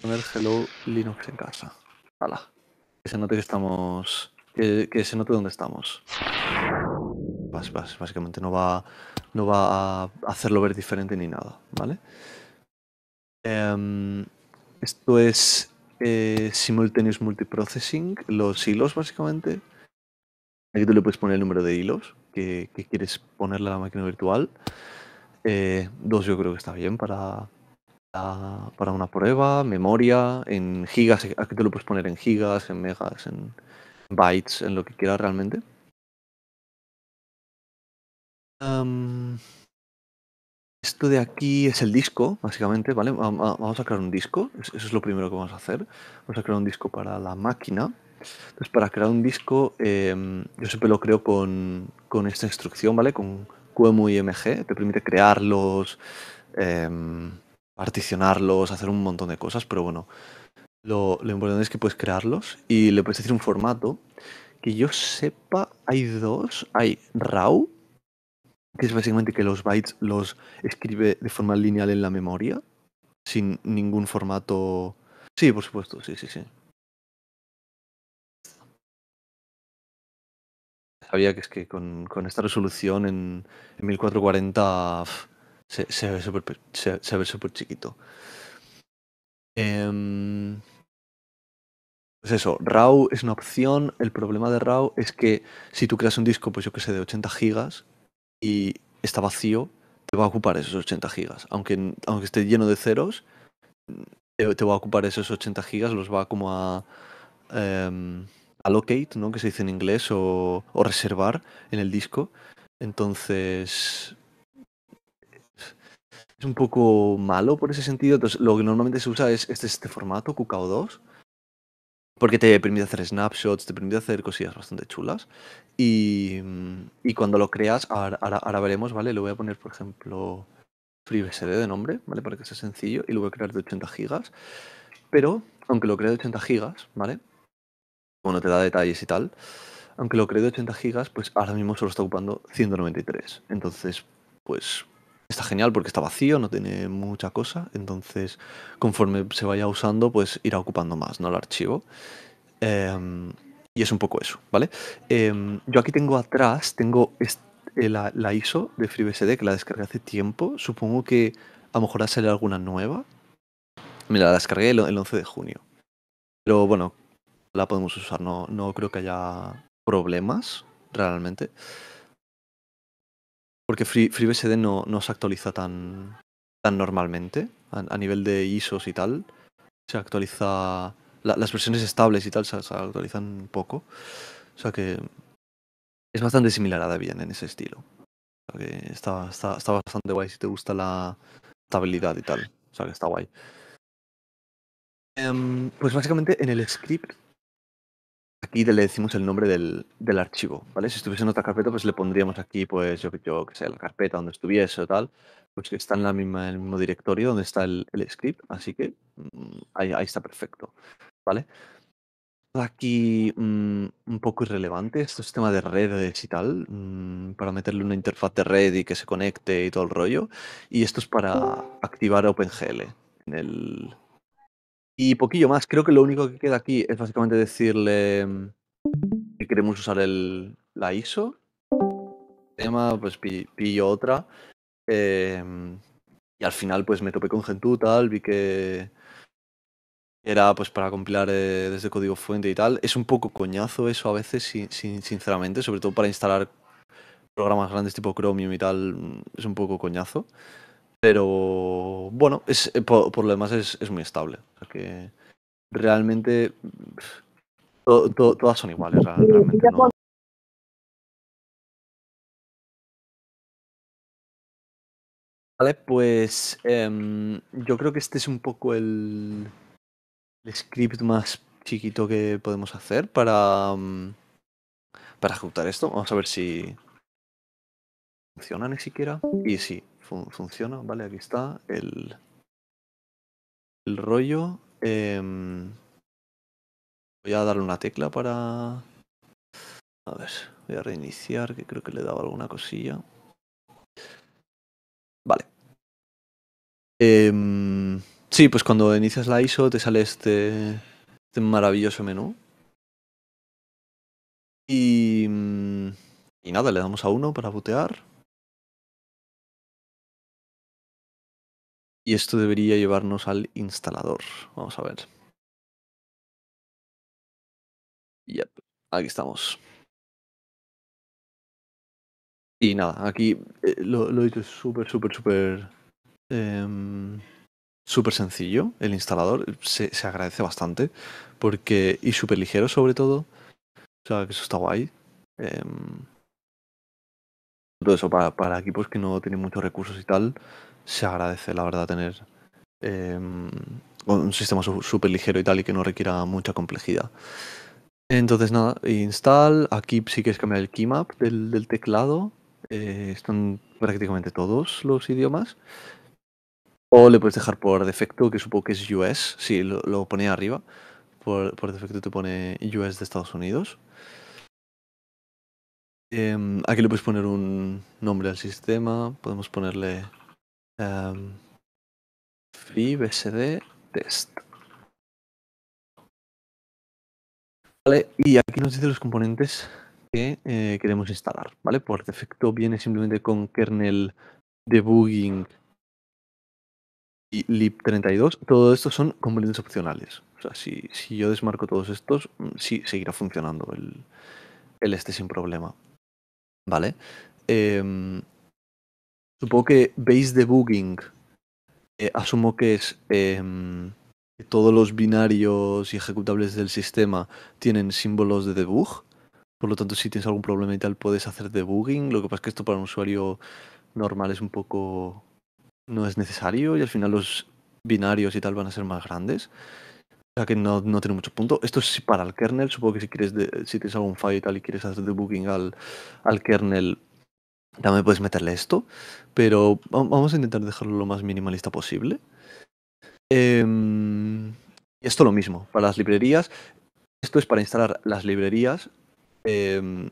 poner Hello Linux en casa. Hala. Que se note que estamos. Que, que se note dónde estamos. básicamente no va, no va a hacerlo ver diferente ni nada, ¿vale? Em, esto es eh, Simultaneous Multiprocessing, los hilos básicamente. Aquí tú le puedes poner el número de hilos que, quieres ponerle a la máquina virtual. Eh, dos yo creo que está bien para, Ah, para, una prueba, memoria, en gigas, aquí te lo puedes poner en gigas, en megas, en bytes, en lo que quieras realmente. esto de aquí es el disco, básicamente, ¿vale? Vamos a crear un disco, eso es lo primero que vamos a hacer. Vamos a crear un disco para la máquina. Entonces, para crear un disco, em, yo siempre lo creo con, esta instrucción, ¿vale? Con QEMU y te permite crear em, particionarlos, hacer un montón de cosas, pero bueno, lo, importante es que puedes crearlos y le puedes decir un formato. Que yo sepa, hay dos. Hay RAW, que es básicamente que los bytes los escribe de forma lineal en la memoria, sin ningún formato. Sí, por supuesto, sí, sí, sí. Sabía que es que con, con esta resolución en, en 1440 se, ve súper chiquito. Em, pues eso, RAW es una opción. El problema de RAW es que si tú creas un disco, pues yo que sé, de 80 gigas y está vacío, te va a ocupar esos 80 gigas. Aunque, aunque esté lleno de ceros, te, va a ocupar esos 80 gigas, los va como a... A em, allocate, ¿no? que se dice en inglés, o, reservar en el disco. Entonces, es un poco malo por ese sentido. Entonces, lo que normalmente se usa es este, este formato, qko 2, porque te permite hacer snapshots, te permite hacer cosillas bastante chulas. Y, cuando lo creas, ahora, veremos, ¿vale? Le voy a poner, por ejemplo, FreeBSD de nombre, ¿vale? Para que sea sencillo, y lo voy a crear de 80 gigas. Pero, aunque lo cree de 80 gigas, ¿vale? Bueno, te da detalles y tal. Aunque lo cree de 80 gigas, pues ahora mismo solo está ocupando 193. Entonces, pues Está genial porque está vacío, no tiene mucha cosa, entonces conforme se vaya usando, pues irá ocupando más, ¿no? El archivo. Em, y es un poco eso, ¿vale? Em, yo aquí tengo atrás, tengo eh, la, ISO de FreeBSD que la descargué hace tiempo. Supongo que a lo mejor ha alguna nueva. Mira, la descargué el, 11 de junio. Pero bueno, la podemos usar, no, no creo que haya problemas realmente. Porque FreeBSD no, no, se actualiza tan, tan normalmente a, nivel de ISOs y tal. Se actualiza. las versiones estables y tal se, actualizan poco. O sea que es bastante similar a Debian en ese estilo. O sea que está, bastante guay si te gusta la estabilidad y tal. O sea que está guay. Em, pues básicamente en el script aquí le decimos el nombre del, archivo, ¿vale? Si estuviese en otra carpeta, pues le pondríamos aquí, pues yo, yo que sé, la carpeta donde estuviese o tal, pues que está en, la misma, el mismo directorio donde está el, script, así que mm, ahí, está perfecto, ¿vale? Aquí mm, un poco irrelevante, esto es este tema de redes y tal, mm, para meterle una interfaz de red y que se conecte y todo el rollo, y esto es para activar OpenGL en el, y poquillo más, creo que lo único que queda aquí es básicamente decirle que queremos usar el, la ISO. tema, pues pillo otra. Em, y al final pues me topé con Gentoo, tal, vi que era pues para compilar eh, desde código fuente y tal. Es un poco coñazo eso a veces, sin, sinceramente, sobre todo para instalar programas grandes tipo Chromium y tal, mm, es un poco coñazo. Pero bueno, eh, por, lo demás es, muy estable. O que realmente todas son iguales. Vale, pues em, yo creo que este es un poco el, el, script más chiquito que podemos hacer para, mm, para ejecutar esto. Vamos a ver si funciona ni siquiera. Y sí, funciona, vale, aquí está el, el rollo. Em, voy a darle una tecla para... A ver, voy a reiniciar, que creo que le daba alguna cosilla. Vale. Em, sí, pues cuando inicias la ISO te sale este, este maravilloso menú. Y, y nada, le damos a uno para botear Y esto debería llevarnos al instalador. Vamos a ver. Yep, aquí estamos. Y nada, aquí eh, lo, lo, he dicho súper, súper, súper... Em, súper sencillo el instalador. Se, agradece bastante. Porque... Y súper ligero sobre todo. O sea, que eso está guay. Em, todo eso para, para equipos que no tienen muchos recursos y tal se agradece, la verdad, tener em, un sistema súper ligero y tal y que no requiera mucha complejidad. Entonces, nada, install. Aquí sí que es cambiar el keymap del, del teclado. Eh, están prácticamente todos los idiomas. O le puedes dejar por defecto, que supongo que es US. Sí, lo, pone arriba. Por, defecto te pone US de Estados Unidos. Em, aquí le puedes poner un nombre al sistema. Podemos ponerle Free FreeBSD test. Vale, y aquí nos dice los componentes que eh, queremos instalar, ¿vale? Por defecto viene simplemente con kernel debugging y lib32. Todo esto son componentes opcionales. O sea, si, si yo desmarco todos estos, mm, sí seguirá funcionando el, el este sin problema. ¿Vale? Eh, Supongo que base debugging, eh, asumo que es em, que todos los binarios y ejecutables del sistema tienen símbolos de debug. Por lo tanto, si tienes algún problema y tal, puedes hacer debugging. Lo que pasa es que esto para un usuario normal es un poco... no es necesario y al final los binarios y tal van a ser más grandes. O sea que no, tiene mucho punto. Esto es para el kernel. Supongo que si quieres si tienes algún fallo y tal y quieres hacer debugging al kernel, también puedes meterle esto, pero vamos a intentar dejarlo lo más minimalista posible. Eh, esto lo mismo, para las librerías. Esto es para instalar las librerías em,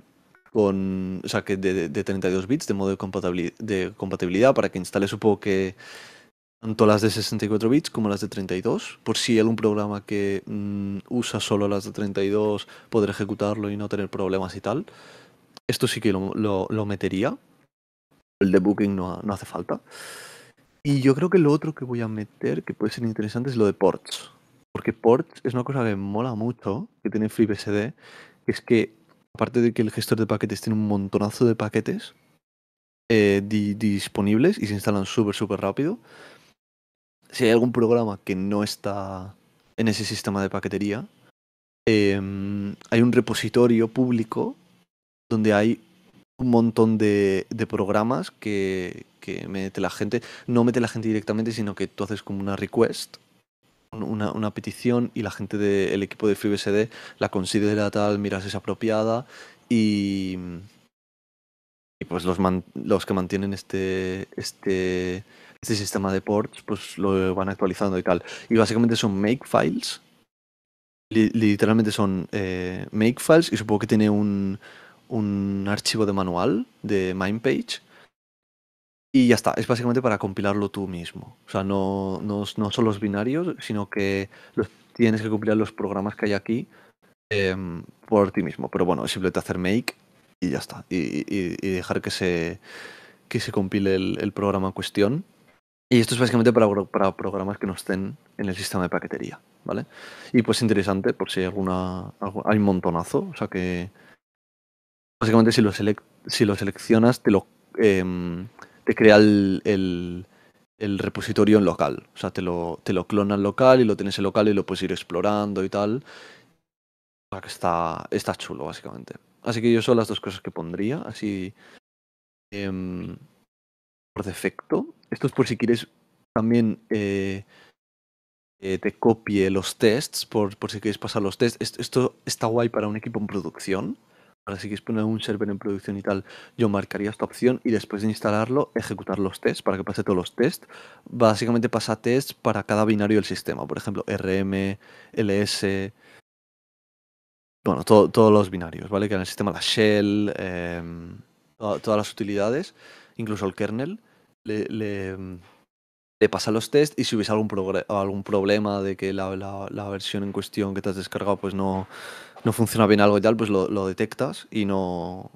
con, o que de, 32 bits de modo de compatibilidad, de compatibilidad para que instale supongo que tanto las de 64 bits como las de 32. Por si hay algún programa que mm, usa solo las de 32, poder ejecutarlo y no tener problemas y tal. Esto sí que lo, lo metería el de Booking no, hace falta. Y yo creo que lo otro que voy a meter, que puede ser interesante, es lo de ports. Porque ports es una cosa que mola mucho, que tiene FreeBSD, que es que, aparte de que el gestor de paquetes tiene un montonazo de paquetes eh, disponibles y se instalan súper, súper rápido, si hay algún programa que no está en ese sistema de paquetería, em, hay un repositorio público donde hay un montón de, programas que, mete la gente, no mete la gente directamente, sino que tú haces como una request, una, petición y la gente del equipo de FreeBSD la considera tal, mira si es apropiada y, y pues los, los que mantienen este, este, este sistema de ports pues lo van actualizando y tal. Y básicamente son makefiles literalmente son eh, makefiles y supongo que tiene un un archivo de manual de MindPage y ya está. Es básicamente para compilarlo tú mismo. O sea, no, no, son los binarios, sino que tienes que compilar los programas que hay aquí em, por ti mismo. Pero bueno, simplemente hacer make y ya está. Y, dejar que se, que se compile el, programa en cuestión. Y esto es básicamente para, para programas que no estén en el sistema de paquetería, ¿vale? Y pues interesante, por si hay alguna... Hay un montonazo, o sea que básicamente si lo, seleccionas, te lo em, te crea el, repositorio en local. O sea, te lo, te clona en local y lo tienes en local y lo puedes ir explorando y tal. O sea, que está, está chulo, básicamente. Así que yo son las dos cosas que pondría, así em, por defecto. Esto es por si quieres también eh, eh, te copie los tests, por, si quieres pasar los tests. esto, está guay para un equipo en producción. Ahora si quieres poner un server en producción y tal, yo marcaría esta opción y después de instalarlo, ejecutar los tests para que pase todos los tests. Básicamente pasa tests para cada binario del sistema, por ejemplo, RM, LS, bueno, todos los binarios, ¿vale? Que en el sistema la shell, em, todas las utilidades, incluso el kernel, le, pasa los tests y si hubiese algún, algún problema de que la versión en cuestión que te has descargado pues no no funciona bien algo y tal, pues lo, detectas y no.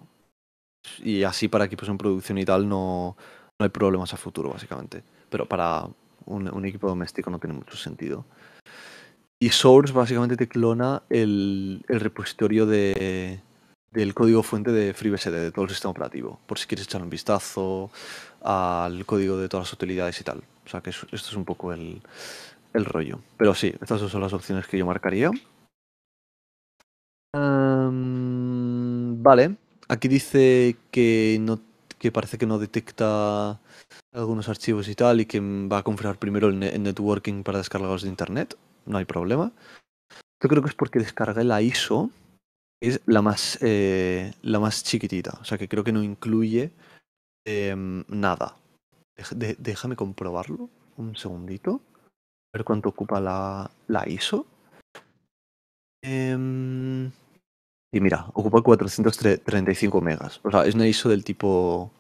Y así para equipos en producción y tal no, no hay problemas a futuro, básicamente. Pero para un, equipo doméstico no tiene mucho sentido. Y Source básicamente te clona el, el repositorio de, del código fuente de FreeBSD, de todo el sistema operativo, por si quieres echar un vistazo al código de todas las utilidades y tal. O sea que esto es un poco el, el rollo. Pero sí, estas son las opciones que yo marcaría vale, aquí dice que no parece que no detecta algunos archivos y tal y que va a configurar primero el, networking para descargarlos de internet, no hay problema. Yo creo que es porque descargué la ISO, es la más, eh, la más chiquitita, o sea que creo que no incluye em, nada. déjame comprobarlo un segundito, a ver cuánto ocupa la ISO. Em, y mira, ocupa 435 megas. O sea, es una ISO del tipo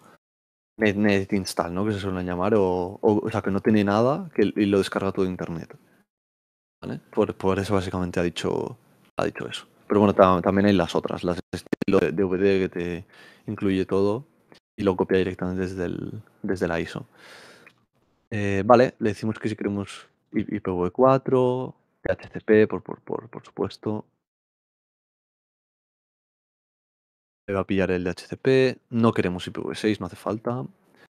Net, Install, ¿no? Que se suelen llamar. O, sea, que no tiene nada que, y lo descarga todo internet. ¿Vale? Por, eso básicamente ha dicho, ha dicho eso. Pero bueno, también hay las otras, las estilo de DVD que te incluye todo y lo copia directamente desde, el, desde la ISO. Eh, vale, le decimos que si queremos IPv4, por, por, supuesto. Le va a pillar el de HCP. No queremos IPv6, no hace falta.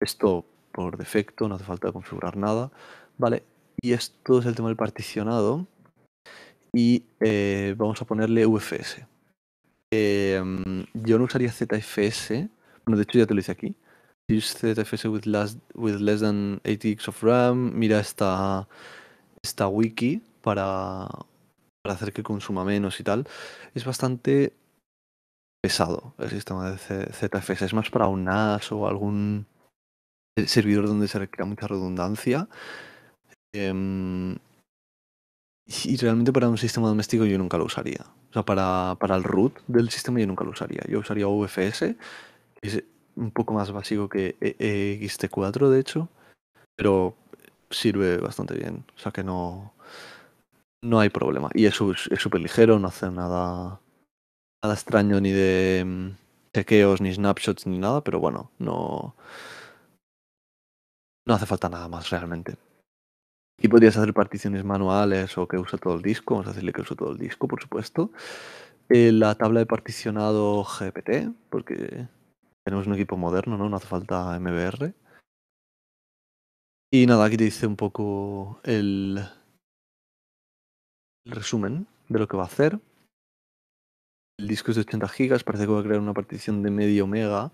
Esto por defecto, no hace falta configurar nada. Vale, y esto es el tema del particionado. Y eh, vamos a ponerle UFS. Em, yo no usaría ZFS. Bueno, de hecho ya te lo hice aquí. Use ZFS with, less than 80 gigs of RAM. Mira esta, esta wiki para, hacer que consuma menos y tal, es bastante pesado el sistema de ZFS. Es más para un NAS o algún servidor donde se requiera mucha redundancia. Em, y realmente para un sistema doméstico yo nunca lo usaría. O sea, para, el root del sistema yo nunca lo usaría. Yo usaría UFS, que es un poco más básico que ext 4 de hecho, pero sirve bastante bien. O sea, que no, no hay problema. Y es súper ligero, no hace nada, nada extraño ni de mm, chequeos, ni snapshots, ni nada, pero bueno, no, no hace falta nada más realmente. Y podrías hacer particiones manuales o que use todo el disco, vamos a decirle que usa todo el disco, por supuesto. Eh, la tabla de particionado GPT, porque tenemos un equipo moderno, ¿no? No hace falta MBR. Y nada, aquí te dice un poco el, resumen de lo que va a hacer. El disco es de 80 gigas, parece que va a crear una partición de medio mega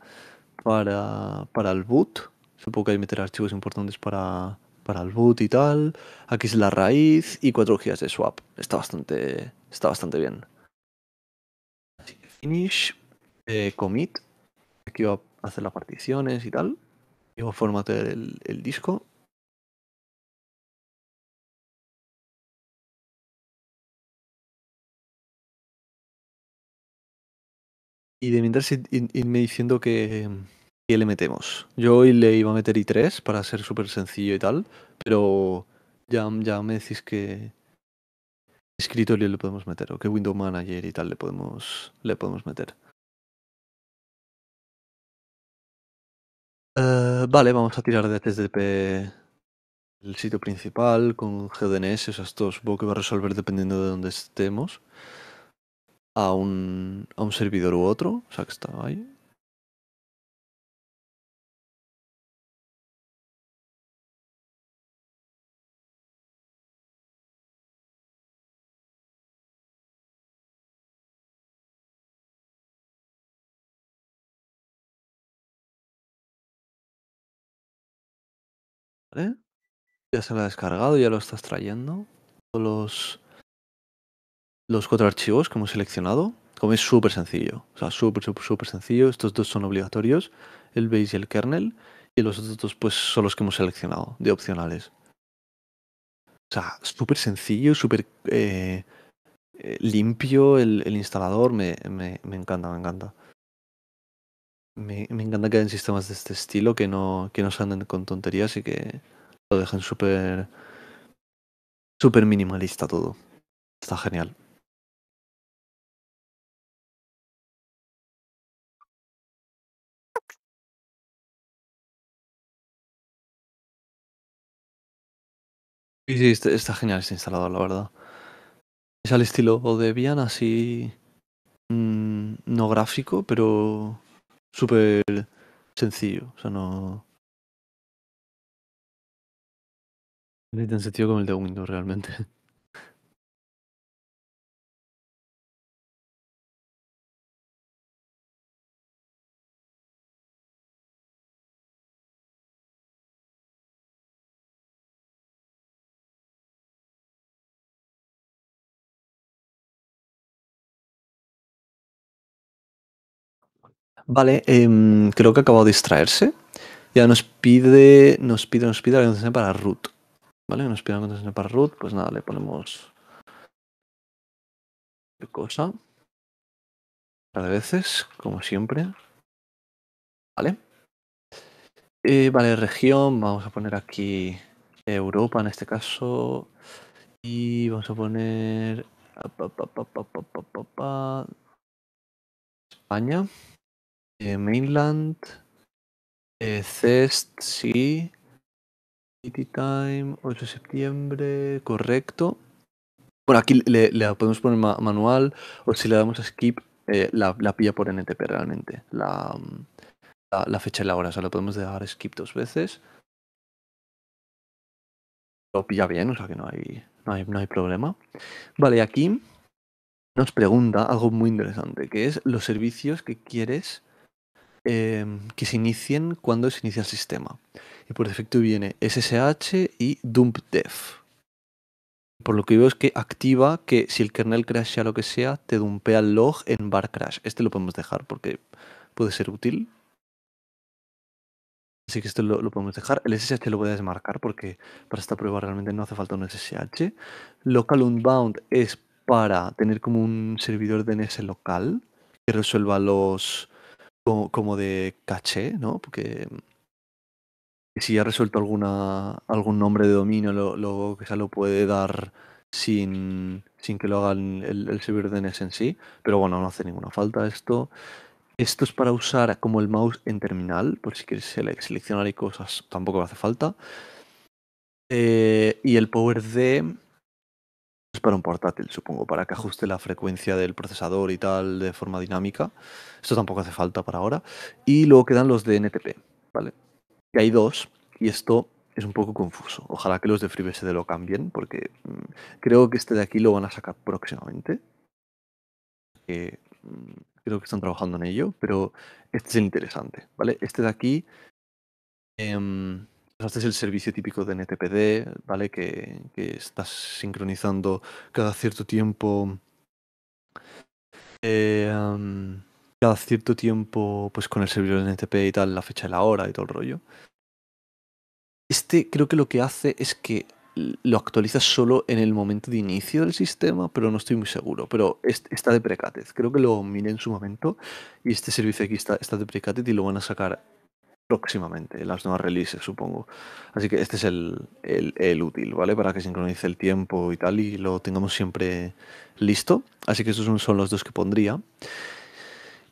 para, para el boot. Supongo que hay que meter archivos importantes para, para el boot y tal. Aquí es la raíz y 4 gigas de swap. Está bastante, está bastante bien. finish, eh, commit. Aquí va a hacer las particiones y tal. Y va a formatear el, el disco. Y de mientras irme diciendo que, le metemos. Yo hoy le iba a meter i3 para ser súper sencillo y tal, pero ya, ya me decís que escritorio le podemos meter o que Window Manager y tal le podemos, le podemos meter. Eh, vale, vamos a tirar de HTTP el sitio principal con GDNS, o sea, esto supongo que va a resolver dependiendo de dónde estemos a un, a un servidor u otro. O sea, que estaba ahí. Ya se lo ha descargado, ya lo estás trayendo. Todos los los cuatro archivos que hemos seleccionado, como es súper sencillo, o sea, súper, súper, súper sencillo. Estos dos son obligatorios, el base y el kernel, y los otros dos pues son los que hemos seleccionado, de opcionales. O sea, súper sencillo, súper eh, eh, limpio el, instalador, me, me, me, encanta, me encanta. Me, encanta que hayan sistemas de este estilo que no, que no se anden con tonterías y que lo dejen súper súper minimalista todo. Está genial. Sí, sí, este, está, genial este instalador, la verdad. Es al estilo de Vian, así mm, no gráfico, pero súper sencillo. O sea, no... No tiene sentido como el de Windows realmente. Vale, em, creo que ha acabado de distraerse. Ya nos pide, nos pide, nos pide la contraseña para root. Vale, nos pide la contraseña para root. Pues nada, le ponemos cosa. de veces, como siempre. Vale. Eh, vale, región. Vamos a poner aquí Europa en este caso. Y vamos a poner España. Eh, Mainland, CEST, eh, sí. City Time, 8 de septiembre, correcto. Bueno, aquí le, podemos poner manual o si le damos a skip, eh, la, pilla por NTP realmente. Mm, la, fecha y la hora, o sea, lo podemos dejar skip dos veces. Lo pilla bien, o sea que no hay, no hay, no hay problema. Vale, aquí nos pregunta algo muy interesante, que es los servicios que quieres Em, que se inicien cuando se inicia el sistema. Y por defecto viene SSH y DumpDev Por lo que veo es que activa que si el kernel crashea lo que sea, te dumpea el log en bar crash. Este lo podemos dejar porque puede ser útil. Así que esto lo, lo, podemos dejar. El SSH lo voy a desmarcar porque para esta prueba realmente no hace falta un SSH. Local Unbound es para tener como un servidor DNS local que resuelva los, como, de caché, ¿no? Porque mm, si ya ha resuelto alguna, algún nombre de dominio, lo, que se lo puede dar sin, sin que lo haga el, servidor DNS e en sí. Pero bueno, no hace ninguna falta esto. Esto es para usar como el mouse en terminal, por si quieres seleccionar y cosas, tampoco hace falta. Eh, y el Power de para un portátil, supongo, para que ajuste la frecuencia del procesador y tal de forma dinámica. Esto tampoco hace falta para ahora. Y luego quedan los de NTP, ¿vale? Que hay dos, y esto es un poco confuso. Ojalá que los de FreeBSD lo cambien, porque mm, creo que este de aquí lo van a sacar próximamente. Mm, creo que están trabajando en ello, pero este es interesante, ¿vale? Este de aquí... Em, este es el servicio típico de NTPD, ¿vale? Que, estás sincronizando cada cierto tiempo. Eh, cada cierto tiempo, pues con el servidor de NTP y tal, la fecha y la hora y todo el rollo. Este creo que lo que hace es que lo actualiza solo en el momento de inicio del sistema, pero no estoy muy seguro. Pero está de precatez. Creo que lo miré en su momento y este servicio aquí está, está de precatez y lo van a sacar próximamente, las nuevas releases, supongo. Así que este es el, útil, ¿vale? Para que sincronice el tiempo y tal y lo tengamos siempre listo. Así que estos son los dos que pondría.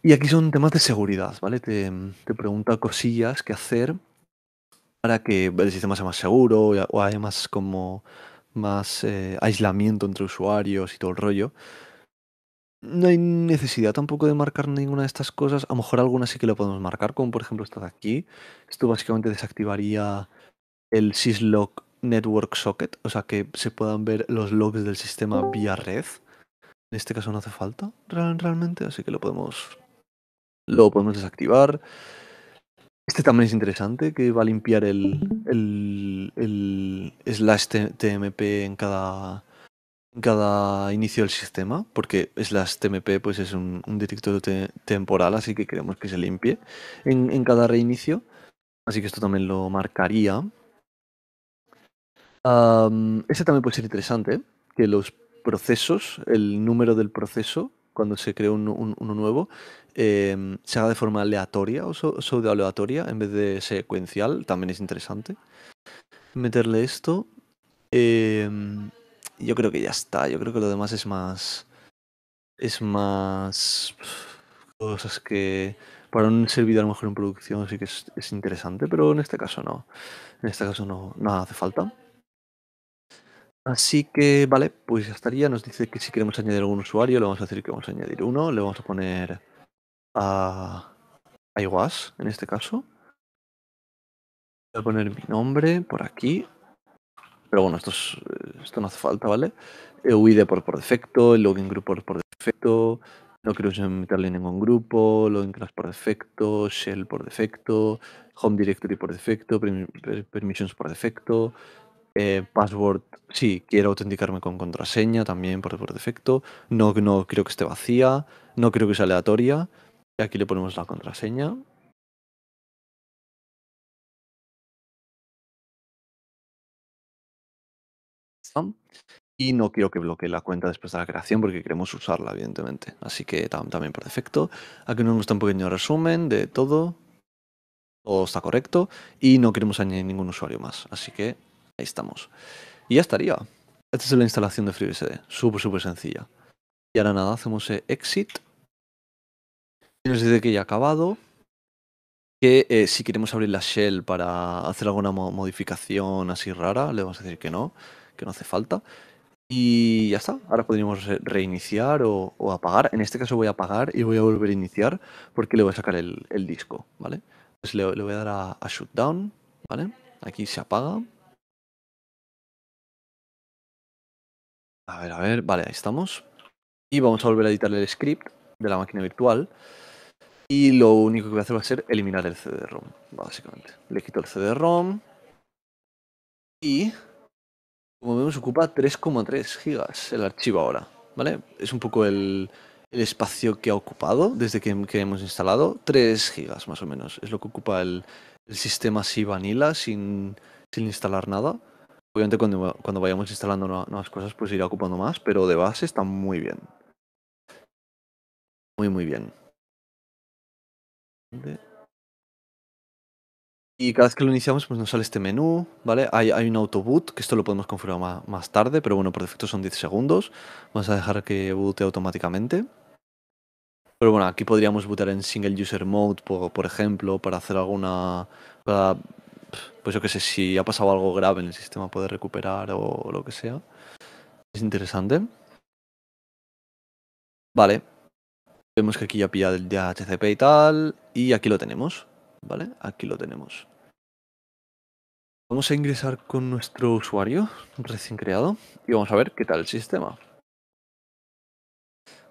Y aquí son temas de seguridad, ¿vale? Te, pregunta cosillas que hacer para que el sistema sea más seguro o haya más como más eh, aislamiento entre usuarios y todo el rollo no hay necesidad tampoco de marcar ninguna de estas cosas. A lo mejor alguna sí que lo podemos marcar, como por ejemplo esta de aquí. Esto básicamente desactivaría el syslog network socket, o sea que se puedan ver los logs del sistema vía red. En este caso no hace falta realmente, así que lo podemos lo podemos desactivar. Este también es interesante, que va a limpiar el, el, el slash tmp en cada cada inicio del sistema, porque es las TMP pues es un, un detector temporal, así que queremos que se limpie en, cada reinicio. Así que esto también lo marcaría. ese este también puede ser interesante, que los procesos, el número del proceso, cuando se crea uno nuevo, em, se haga de forma aleatoria o pseudo aleatoria en vez de secuencial, también es interesante. Meterle esto. Em, yo creo que ya está. Yo creo que lo demás es más. Es más. Cosas que. Para un servidor, a lo mejor en producción sí que es, interesante, pero en este caso no. En este caso no, nada hace falta. Así que, vale, pues ya estaría. Nos dice que si queremos añadir algún usuario, le vamos a decir que vamos a añadir uno. Le vamos a poner a, a Iwas, en este caso. Voy a poner mi nombre por aquí. Pero bueno, esto, no hace falta, ¿vale? E UID e por, defecto, login group por, defecto, no quiero meterle ningún grupo, login class por defecto, shell por defecto, home directory por defecto, permissions por defecto, eh, password, sí, quiero autenticarme con contraseña también por, defecto, no, no creo que esté vacía, no creo que sea aleatoria, y aquí le ponemos la contraseña, y no quiero que bloquee la cuenta después de la creación porque queremos usarla, evidentemente. Así que también por defecto. Aquí nos gusta un pequeño resumen de todo. Todo está correcto y no queremos añadir ningún usuario más. Así que ahí estamos. Y ya estaría. Esta es la instalación de FreeBSD. Súper, súper sencilla. Y ahora nada, hacemos exit. Y nos dice que ya ha acabado. Que eh, si queremos abrir la shell para hacer alguna modificación así rara, le vamos a decir que no que no hace falta. Y ya está, ahora podríamos reiniciar o, apagar. En este caso voy a apagar y voy a volver a iniciar porque le voy a sacar el, disco, ¿vale? Entonces pues le, voy a dar a, shutdown, ¿vale? Aquí se apaga. A ver, a ver, vale, ahí estamos. Y vamos a volver a editar el script de la máquina virtual. Y lo único que voy a hacer va a ser eliminar el CD-ROM, básicamente. Le quito el CD-ROM. Y como vemos, ocupa 3,3 gigas el archivo ahora, ¿vale? Es un poco el, espacio que ha ocupado desde que, hemos instalado. 3 gigas más o menos es lo que ocupa el, sistema si vanilla sin, sin instalar nada. Obviamente cuando, cuando vayamos instalando nuevas cosas pues irá ocupando más, pero de base está muy bien. Muy, muy bien. Y cada vez que lo iniciamos, pues nos sale este menú, ¿vale? Hay, un autoboot, que esto lo podemos configurar más, tarde, pero bueno, por defecto son 10 segundos. Vamos a dejar que boote automáticamente. Pero bueno, aquí podríamos bootar en single user mode, por, ejemplo, para hacer alguna. pues yo qué sé, si ha pasado algo grave en el sistema, poder recuperar o lo que sea. Es interesante. Vale. Vemos que aquí ya pilla el DHCP y tal. Y aquí lo tenemos. Aquí lo tenemos. Vamos a ingresar con nuestro usuario recién creado y vamos a ver qué tal el sistema.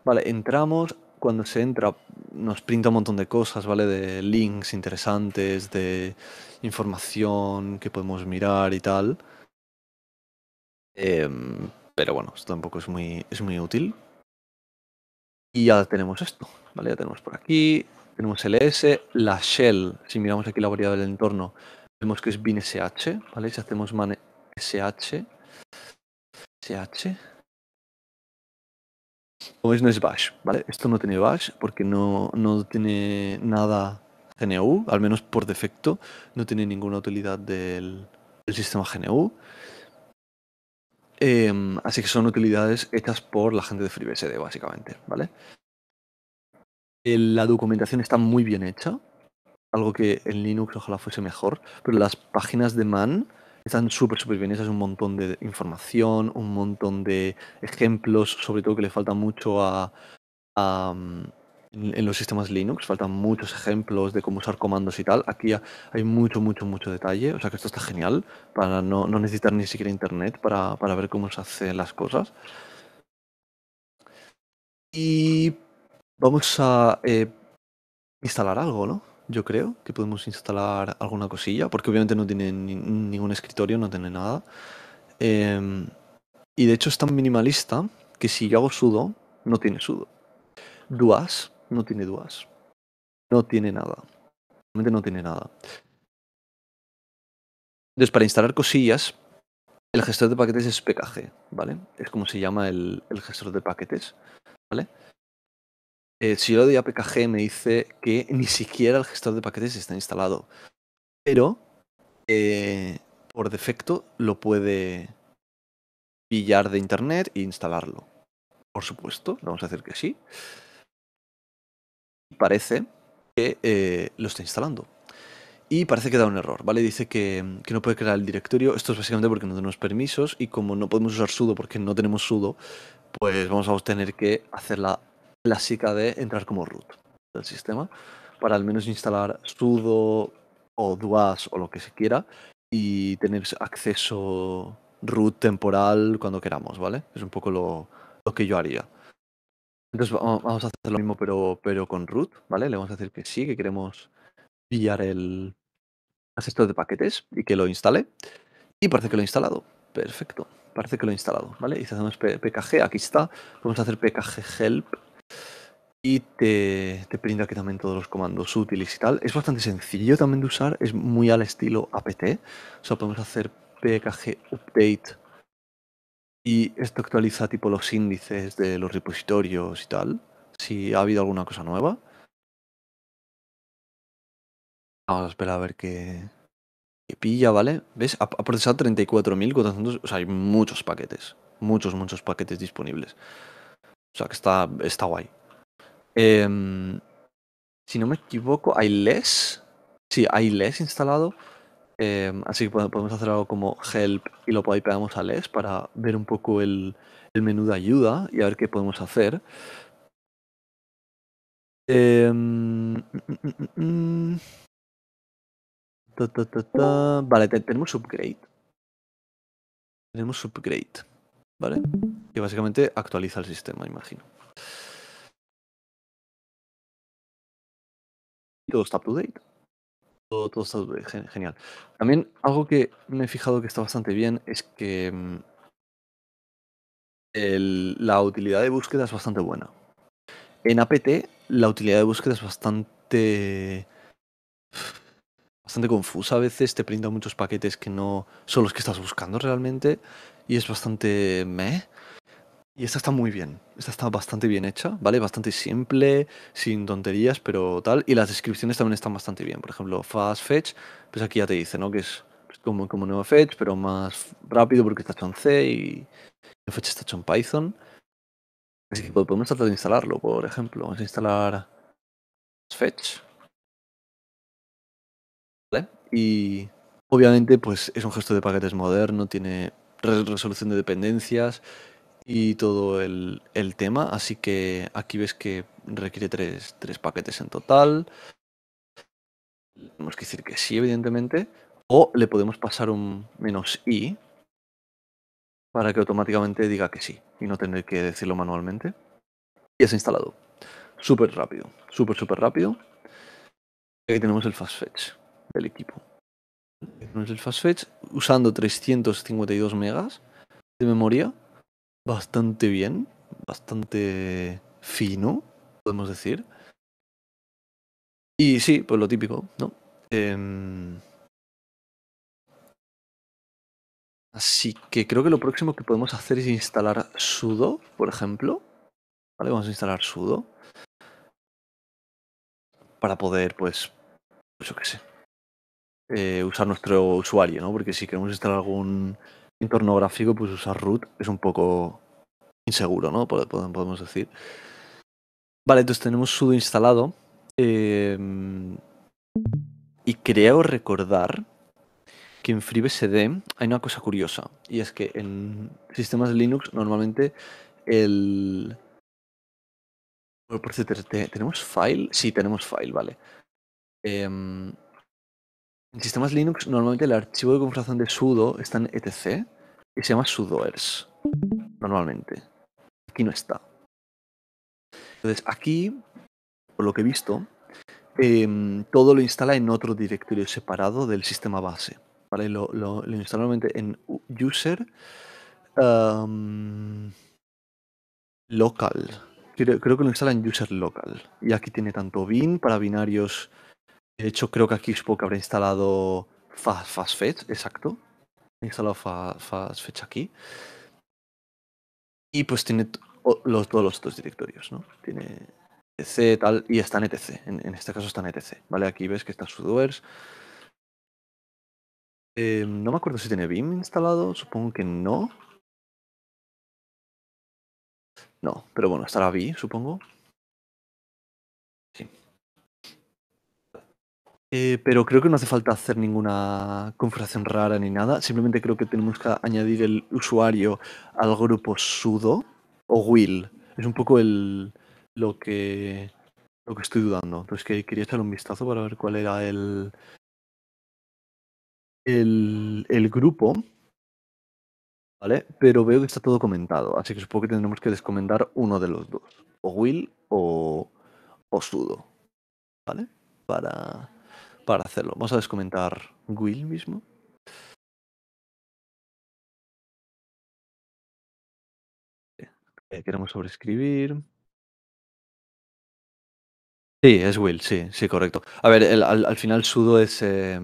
Vale, entramos, cuando se entra nos printa un montón de cosas, ¿vale? De links interesantes, de información que podemos mirar y tal. Em, pero bueno, esto tampoco es muy, es muy útil. Y ya tenemos esto, ¿vale? Ya tenemos por aquí tenemos el e S, la shell, si miramos aquí la variable del entorno, vemos que es binsh, ¿vale? Si hacemos man sh, sh, como no es bash, ¿vale? Esto no tiene bash porque no, no tiene nada GNU, al menos por defecto, no tiene ninguna utilidad del, sistema GNU. Em, así que son utilidades hechas por la gente de FreeBSD, básicamente, ¿vale? la documentación está muy bien hecha, algo que en Linux ojalá fuese mejor, pero las páginas de Man están súper, súper bien. Esa un montón de información, un montón de ejemplos, sobre todo que le falta mucho a, a mm, en, los sistemas Linux, faltan muchos ejemplos de cómo usar comandos y tal. Aquí hay mucho, mucho, mucho detalle, o sea que esto está genial para no, necesitar ni siquiera internet para, para ver cómo se hacen las cosas. Y Vamos a eh, instalar algo, ¿no? Yo creo que podemos instalar alguna cosilla, porque obviamente no tiene ningún escritorio, no tiene nada. Em, y de hecho es tan minimalista que si yo hago sudo, no tiene sudo. Duas, no tiene duas. No tiene nada. Realmente no tiene nada. Entonces, para instalar cosillas, el gestor de paquetes es PKG, ¿vale? Es como se llama el gestor de paquetes, ¿vale? Eh, si yo le doy a PKG me dice que ni siquiera el gestor de paquetes está instalado. Pero eh, por defecto lo puede pillar de internet e instalarlo. Por supuesto, vamos a decir que sí. Parece que eh, lo está instalando. Y parece que da un error, ¿vale? Dice que, no puede crear el directorio. Esto es básicamente porque no tenemos permisos y como no podemos usar sudo porque no tenemos sudo, pues vamos a tener que hacerla clásica de entrar como root del sistema para al menos instalar sudo o duas o lo que se quiera y tener acceso root temporal cuando queramos, ¿vale? Es un poco lo, que yo haría. Entonces vamos a hacer lo mismo pero, pero con root, ¿vale? Le vamos a decir que sí, que queremos pillar el Asistente de paquetes y que lo instale. Y parece que lo he instalado. Perfecto. Parece que lo he instalado, ¿vale? Y si hacemos pkg, aquí está. Vamos a hacer pkg help y te, te, brinda aquí también todos los comandos útiles y tal. Es bastante sencillo también de usar, es muy al estilo apt. O sea, podemos hacer pkg update y esto actualiza tipo los índices de los repositorios y tal, si ha habido alguna cosa nueva. Vamos a esperar a ver qué, pilla, ¿vale? ¿Ves? Ha, ha procesado 34.400, o sea, hay muchos paquetes, muchos, muchos paquetes disponibles. O sea que está, está guay. Em, si no me equivoco, hay LES? Sí, hay LES instalado. Em, así que podemos hacer algo como help y lo pegamos a LES para ver un poco el, menú de ayuda y a ver qué podemos hacer. vale, tenemos upgrade. Tenemos upgrade que básicamente actualiza el sistema, imagino. Todo está up to date. Todo, está Genial. También algo que me he fijado que está bastante bien es que mm, la utilidad de búsqueda es bastante buena. En APT la utilidad de búsqueda es bastante bastante confusa. A veces te printan muchos paquetes que no son los que estás buscando realmente y es bastante meh. Y esta está muy bien. Esta está bastante bien hecha, ¿vale? Bastante simple, sin tonterías, pero tal. Y las descripciones también están bastante bien. Por ejemplo, Fast Fetch, pues aquí ya te dice, ¿no? Que es como, como nuevo Fetch, pero más rápido porque está hecho en C y Fetch está hecho en Python. Así que podemos tratar de instalarlo, por ejemplo. Vamos a instalar Fetch. ¿Vale? Y obviamente, pues es un gesto de paquetes moderno, tiene resolución de dependencias y todo el, tema. Así que aquí ves que requiere tres, paquetes en total. Tenemos que decir que sí, evidentemente. O le podemos pasar un menos i para que automáticamente diga que sí y no tener que decirlo manualmente. Y es instalado. Súper rápido, súper, súper rápido. Aquí tenemos el fast fetch del equipo. Tenemos el fast fetch usando 352 megas de memoria. Bastante bien, bastante fino, podemos decir. Y sí, pues lo típico, ¿no? Em, así que creo que lo próximo que podemos hacer es instalar sudo, por ejemplo. Vale, vamos a instalar sudo. Para poder, pues, pues Yo que sé, eh, usar nuestro usuario, ¿no? Porque si queremos instalar algún entorno gráfico, pues usar root es un poco inseguro, ¿no? Podemos decir. Vale, entonces tenemos sudo instalado. Em, y creo recordar que en FreeBSD hay una cosa curiosa. Y es que en sistemas Linux normalmente el... por ¿tenemos file? Sí, tenemos file, vale. Em, en sistemas Linux, normalmente el archivo de configuración de sudo está en etc y se llama sudoers. Normalmente. Aquí no está. Entonces, aquí, por lo que he visto, em, todo lo instala en otro directorio separado del sistema base. ¿vale? Lo, instala normalmente en user em, local. Creo, creo, que lo instala en user local. Y aquí tiene tanto bin para binarios de hecho, creo que aquí que habrá instalado FastFetch, exacto. He instalado FastFetch aquí. Y pues tiene los, todos los otros directorios, ¿no? Tiene etc, tal, y está en etc. En, este caso está en etc, ¿vale? Aquí ves que está sudoers. Em, no me acuerdo si tiene BIM instalado, supongo que no. No, pero bueno, estará BIM, supongo. Eh, pero creo que no hace falta hacer ninguna configuración rara ni nada. Simplemente creo que tenemos que añadir el usuario al grupo sudo o will. Es un poco el, lo, que, lo que estoy dudando. Entonces que quería echarle un vistazo para ver cuál era el, el, grupo. ¿Vale? Pero veo que está todo comentado. Así que supongo que tendremos que descomentar uno de los dos. O will o, o sudo. ¿Vale? Para para hacerlo. Vamos a descomentar Will mismo. Eh, queremos sobreescribir. Sí, es Will, sí, sí, correcto. A ver, al, final sudo es, eh,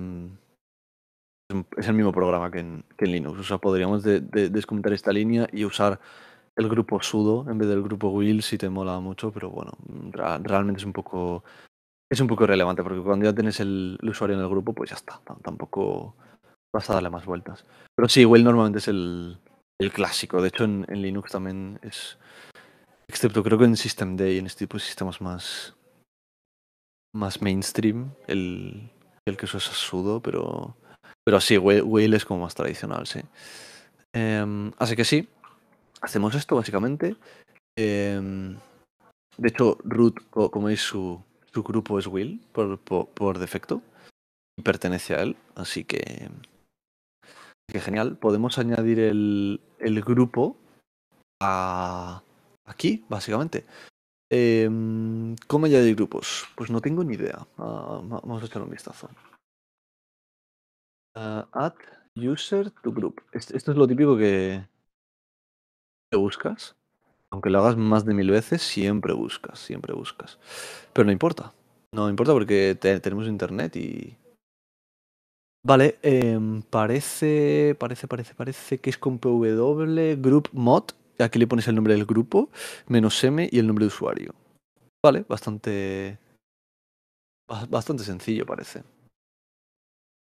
es el mismo programa que en, Linux. O sea, podríamos descomentar esta línea y usar el grupo sudo en vez del grupo Will si te mola mucho, pero bueno, realmente es un poco es un poco relevante porque cuando ya tienes el, usuario en el grupo, pues ya está, tampoco vas a darle más vueltas. Pero sí, Whale normalmente es el, clásico. De hecho, en, Linux también es. Excepto creo que en Systemd y en este tipo de sistemas más. más mainstream, el, el que eso es sudo, pero. Pero sí, Whale es como más tradicional, sí. Em, así que sí, hacemos esto básicamente. Em, de hecho, root, como es su, su grupo es Will por, defecto y pertenece a él, así que, que genial. Podemos añadir el, grupo aquí, básicamente. Em, ¿Cómo añadir grupos? Pues no tengo ni idea. Ah, vamos a echar un vistazo. Ah, add user to group. Este, esto, es lo típico que, buscas aunque lo hagas más de mil veces, siempre buscas, siempre buscas. Pero no importa. No importa porque tenemos internet y. Vale, em, parece, parece, parece, parece que es con PW Group Aquí le pones el nombre del grupo, menos M y el nombre de usuario. Vale, bastante. Bastante sencillo parece.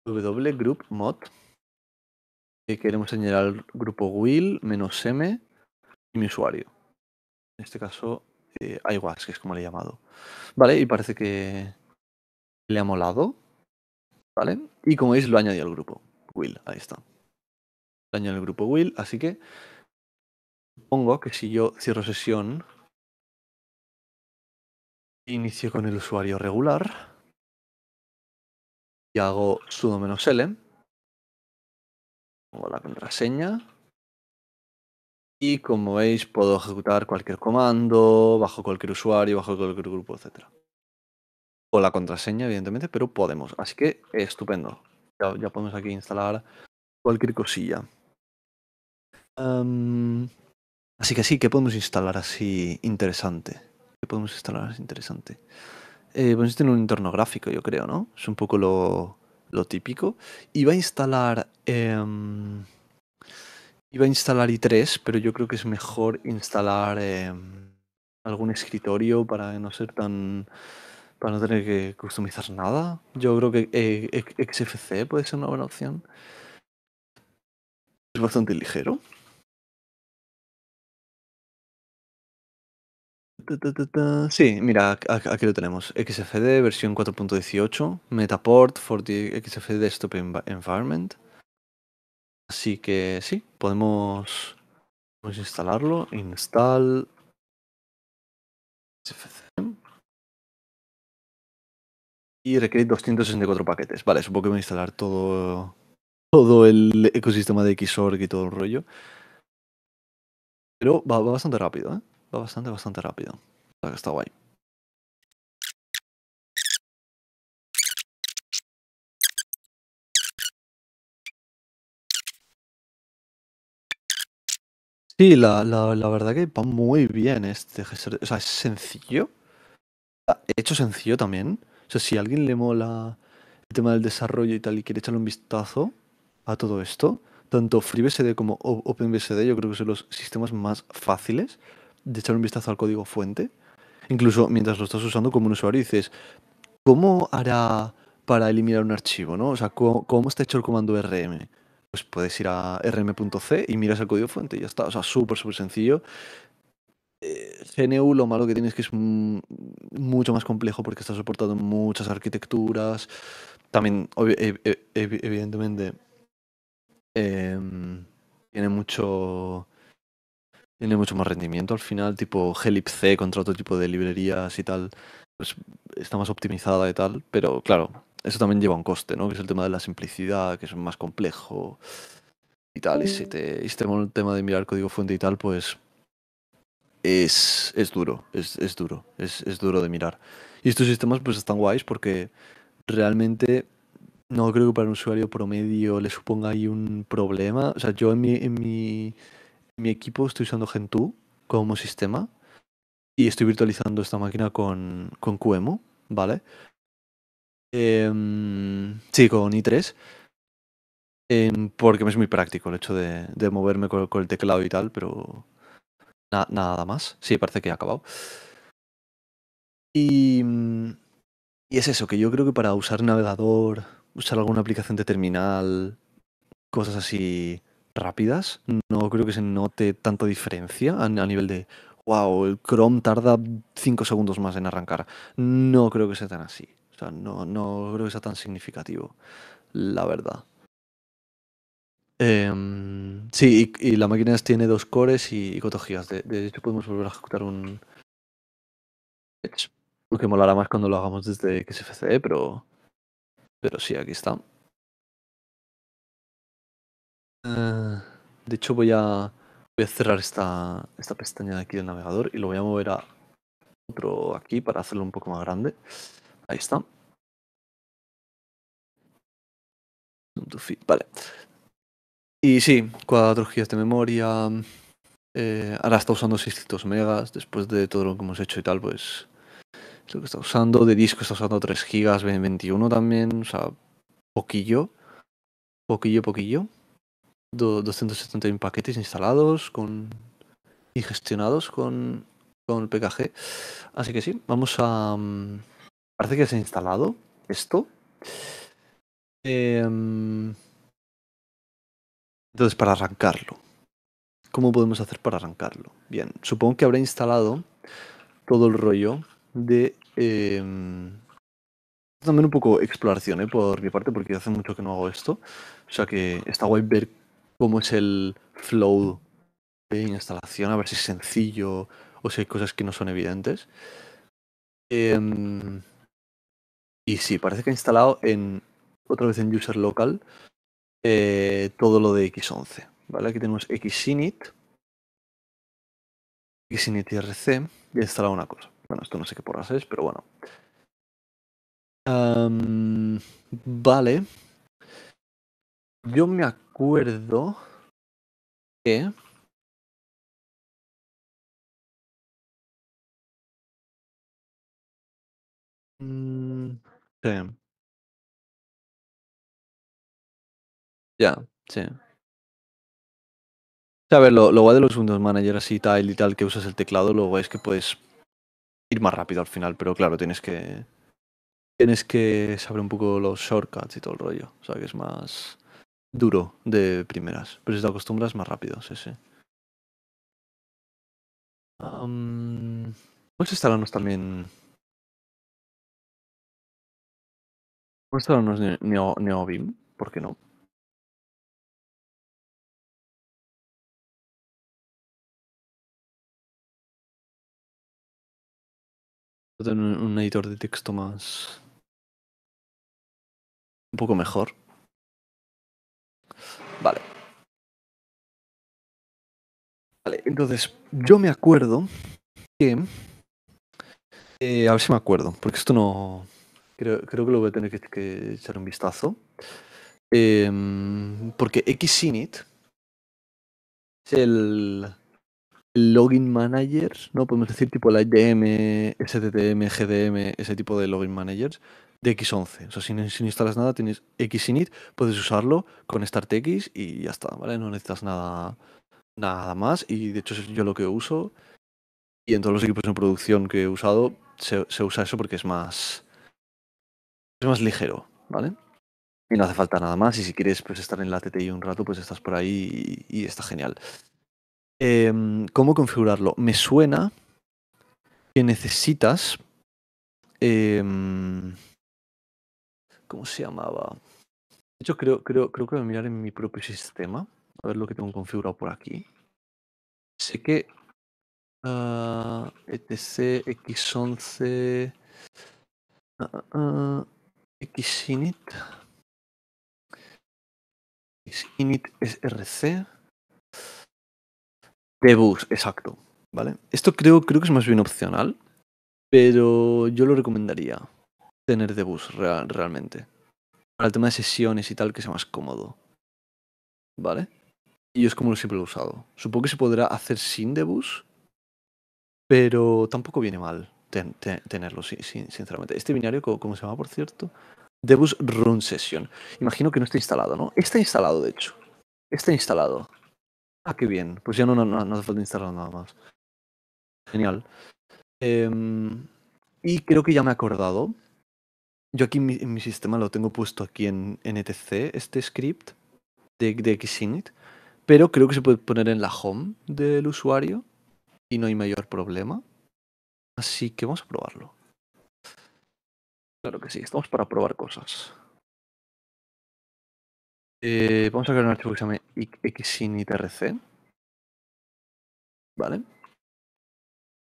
W Group Mod. Queremos señalar grupo Will, menos M y mi usuario. En este caso, eh, que es como le he llamado. Vale, y parece que le ha molado. Vale, y como veis, lo añadí al grupo. Will, ahí está. Lo añadí al grupo Will, así que supongo que si yo cierro sesión, inicio con el usuario regular y hago sudo menos L, pongo la contraseña y como veis puedo ejecutar cualquier comando, bajo cualquier usuario, bajo cualquier grupo, etc. O la contraseña, evidentemente, pero podemos. Así que estupendo. Ya, podemos aquí instalar cualquier cosilla. Em, así que sí, ¿qué podemos instalar así interesante? ¿Qué podemos instalar así interesante? Pues podemos un entorno gráfico, yo creo, ¿no? Es un poco lo, típico. Y va a instalar... Em, Iba a instalar i3, pero yo creo que es mejor instalar eh, algún escritorio para no ser tan. para no tener que customizar nada. Yo creo que eh, XFC puede ser una buena opción. Es bastante ligero. Sí, mira, aquí lo tenemos. XFD versión 4.18, Metaport for the XFD Desktop Environment. Así que sí, podemos, pues, instalarlo. Install Y requiere 264 paquetes. Vale, supongo que voy a instalar todo, todo el ecosistema de Xorg y todo el rollo. Pero va, va bastante rápido, ¿eh? Va bastante, bastante rápido. O sea, que está guay. Sí, la, verdad que va muy bien este gestor. O sea, es sencillo. Ah, hecho sencillo también. O sea, si a alguien le mola el tema del desarrollo y tal y quiere echarle un vistazo a todo esto, tanto FreeBSD como OpenBSD yo creo que son los sistemas más fáciles de echar un vistazo al código fuente. Incluso mientras lo estás usando como un usuario dices, ¿cómo hará para eliminar un archivo? O sea, cómo está hecho el comando RM? pues puedes ir a rm.c y miras el código fuente y ya está. O sea, súper, súper sencillo. Eh, GNU lo malo que tienes es que es mucho más complejo porque está soportando muchas arquitecturas. También, e, e, e, evidentemente, em, tiene mucho... Tiene mucho más rendimiento al final, tipo C contra otro tipo de librerías y tal. Pues está más optimizada y tal, pero claro, eso también lleva un coste, ¿no? Que es el tema de la simplicidad, que es más complejo y tal. Y si mm. te, si el tema de mirar código fuente y tal, pues es, es duro, es, es duro, es, es, duro de mirar. Y estos sistemas pues están guays porque realmente no creo que para un usuario promedio le suponga ahí un problema. O sea, yo en mi, en mi, mi equipo estoy usando Gentoo como sistema y estoy virtualizando esta máquina con, con QEMU, ¿vale? Em, sí, con i3. Em, porque me es muy práctico el hecho de, moverme con, el teclado y tal, pero nada más. Sí, parece que ha acabado. Mm, y, es eso, que yo creo que para usar navegador, usar alguna aplicación de terminal, cosas así rápidas, no creo que se note tanta diferencia a, a nivel de, wow, el Chrome tarda 5 segundos más en arrancar. No creo que sea tan así sea, no, no creo que sea tan significativo, la verdad. Em, sí, y, la máquina tiene dos cores y, cuatro 4 gigas. De, hecho, podemos volver a ejecutar un Lo que molará más cuando lo hagamos desde XFCE, pero, pero sí, aquí está. Eh, de hecho, voy a, voy a cerrar esta, esta pestaña de aquí del navegador y lo voy a mover a otro aquí para hacerlo un poco más grande. Ahí está. Vale. Y sí, 4 GB de memoria. Eh, ahora está usando 600 megas después de todo lo que hemos hecho y tal, pues lo que está usando. De disco está usando 3 GB, 21 también, o sea, poquillo, poquillo, poquillo. 271 paquetes instalados con y gestionados con, con el PKG. Así que sí, vamos a, mm, Parece que se ha instalado esto. Em, entonces, para arrancarlo. ¿Cómo podemos hacer para arrancarlo? Bien, supongo que habrá instalado todo el rollo de... Em, también un poco exploración ¿eh? por mi parte, porque hace mucho que no hago esto. O sea que está guay ver cómo es el flow de instalación, a ver si es sencillo o si hay cosas que no son evidentes. Em, y sí, parece que ha instalado en otra vez en user local eh, todo lo de X11. ¿vale? Aquí tenemos Xinit, Xinit IRC y ha instalado una cosa. Bueno, esto no sé qué porras es, pero bueno. vale. Yo me acuerdo que... Mm. Sí. Ya, sí. A ver, lo, guay de los Windows Manager así tal y tal que usas el teclado, lo guay es que puedes ir más rápido al final, pero claro, tienes que tienes que saber un poco los shortcuts y todo el rollo. O sea que es más duro de primeras. Pero si te acostumbras más rápido, sí, sí. Am, pues instalarnos también ¿Esto no Neo NeoBim, ¿por qué no? Tener un editor de texto más. un poco mejor. Vale. Vale, entonces, yo me acuerdo que. Eh, a ver si me acuerdo, porque esto no. Creo, que lo voy a tener que, echar un vistazo. Em, porque Xinit es el, login manager, ¿no? Podemos decir tipo la IDM, STTM, GDM, ese tipo de login managers de X11. O sea, si no, instalas nada, tienes Xinit, puedes usarlo con StartX y ya está, ¿vale? No necesitas nada, nada más. Y de hecho, es yo lo que uso. Y en todos los equipos en producción que he usado, se usa eso porque es más es más ligero, ¿vale? Y no hace falta nada más. Y si quieres pues, estar en la TTI un rato, pues estás por ahí y, está genial. Em, ¿Cómo configurarlo? Me suena que necesitas. Em, ¿Cómo se llamaba? De hecho, creo, creo, creo que voy a mirar en mi propio sistema. A ver lo que tengo configurado por aquí. Sé que ah, ETC X11 xinit xinit src debus exacto vale esto creo creo que es más bien opcional pero yo lo recomendaría tener debus realmente para el tema de sesiones y tal que sea más cómodo vale y es como lo siempre he usado supongo que se podrá hacer sin debus pero tampoco viene mal tenerlo, sí, sinceramente. Este binario, ¿cómo, se llama, por cierto? Debus Run Session. Imagino que no está instalado, ¿no? Está instalado, de hecho. Está instalado. Ah, qué bien. Pues ya no, no, no, hace falta instalar nada más. Genial. Em, y creo que ya me he acordado. Yo aquí en mi, sistema lo tengo puesto aquí en, NTC, este script de, de Xinit, pero creo que se puede poner en la home del usuario y no hay mayor problema. Así que vamos a probarlo. Claro que sí, estamos para probar cosas. Eh, vamos a crear un archivo que se llama xinitrc. Vale.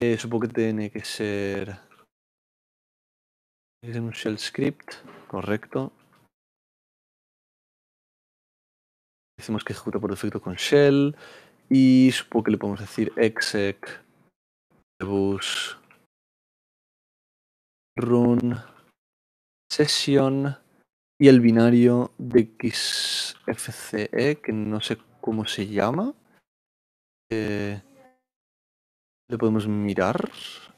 Eh, supongo que tiene que ser. es un shell script, correcto. Decimos que ejecuta por defecto con shell. Y supongo que le podemos decir exec bus run session y el binario de XFCE, que no sé cómo se llama. Eh, le podemos mirar.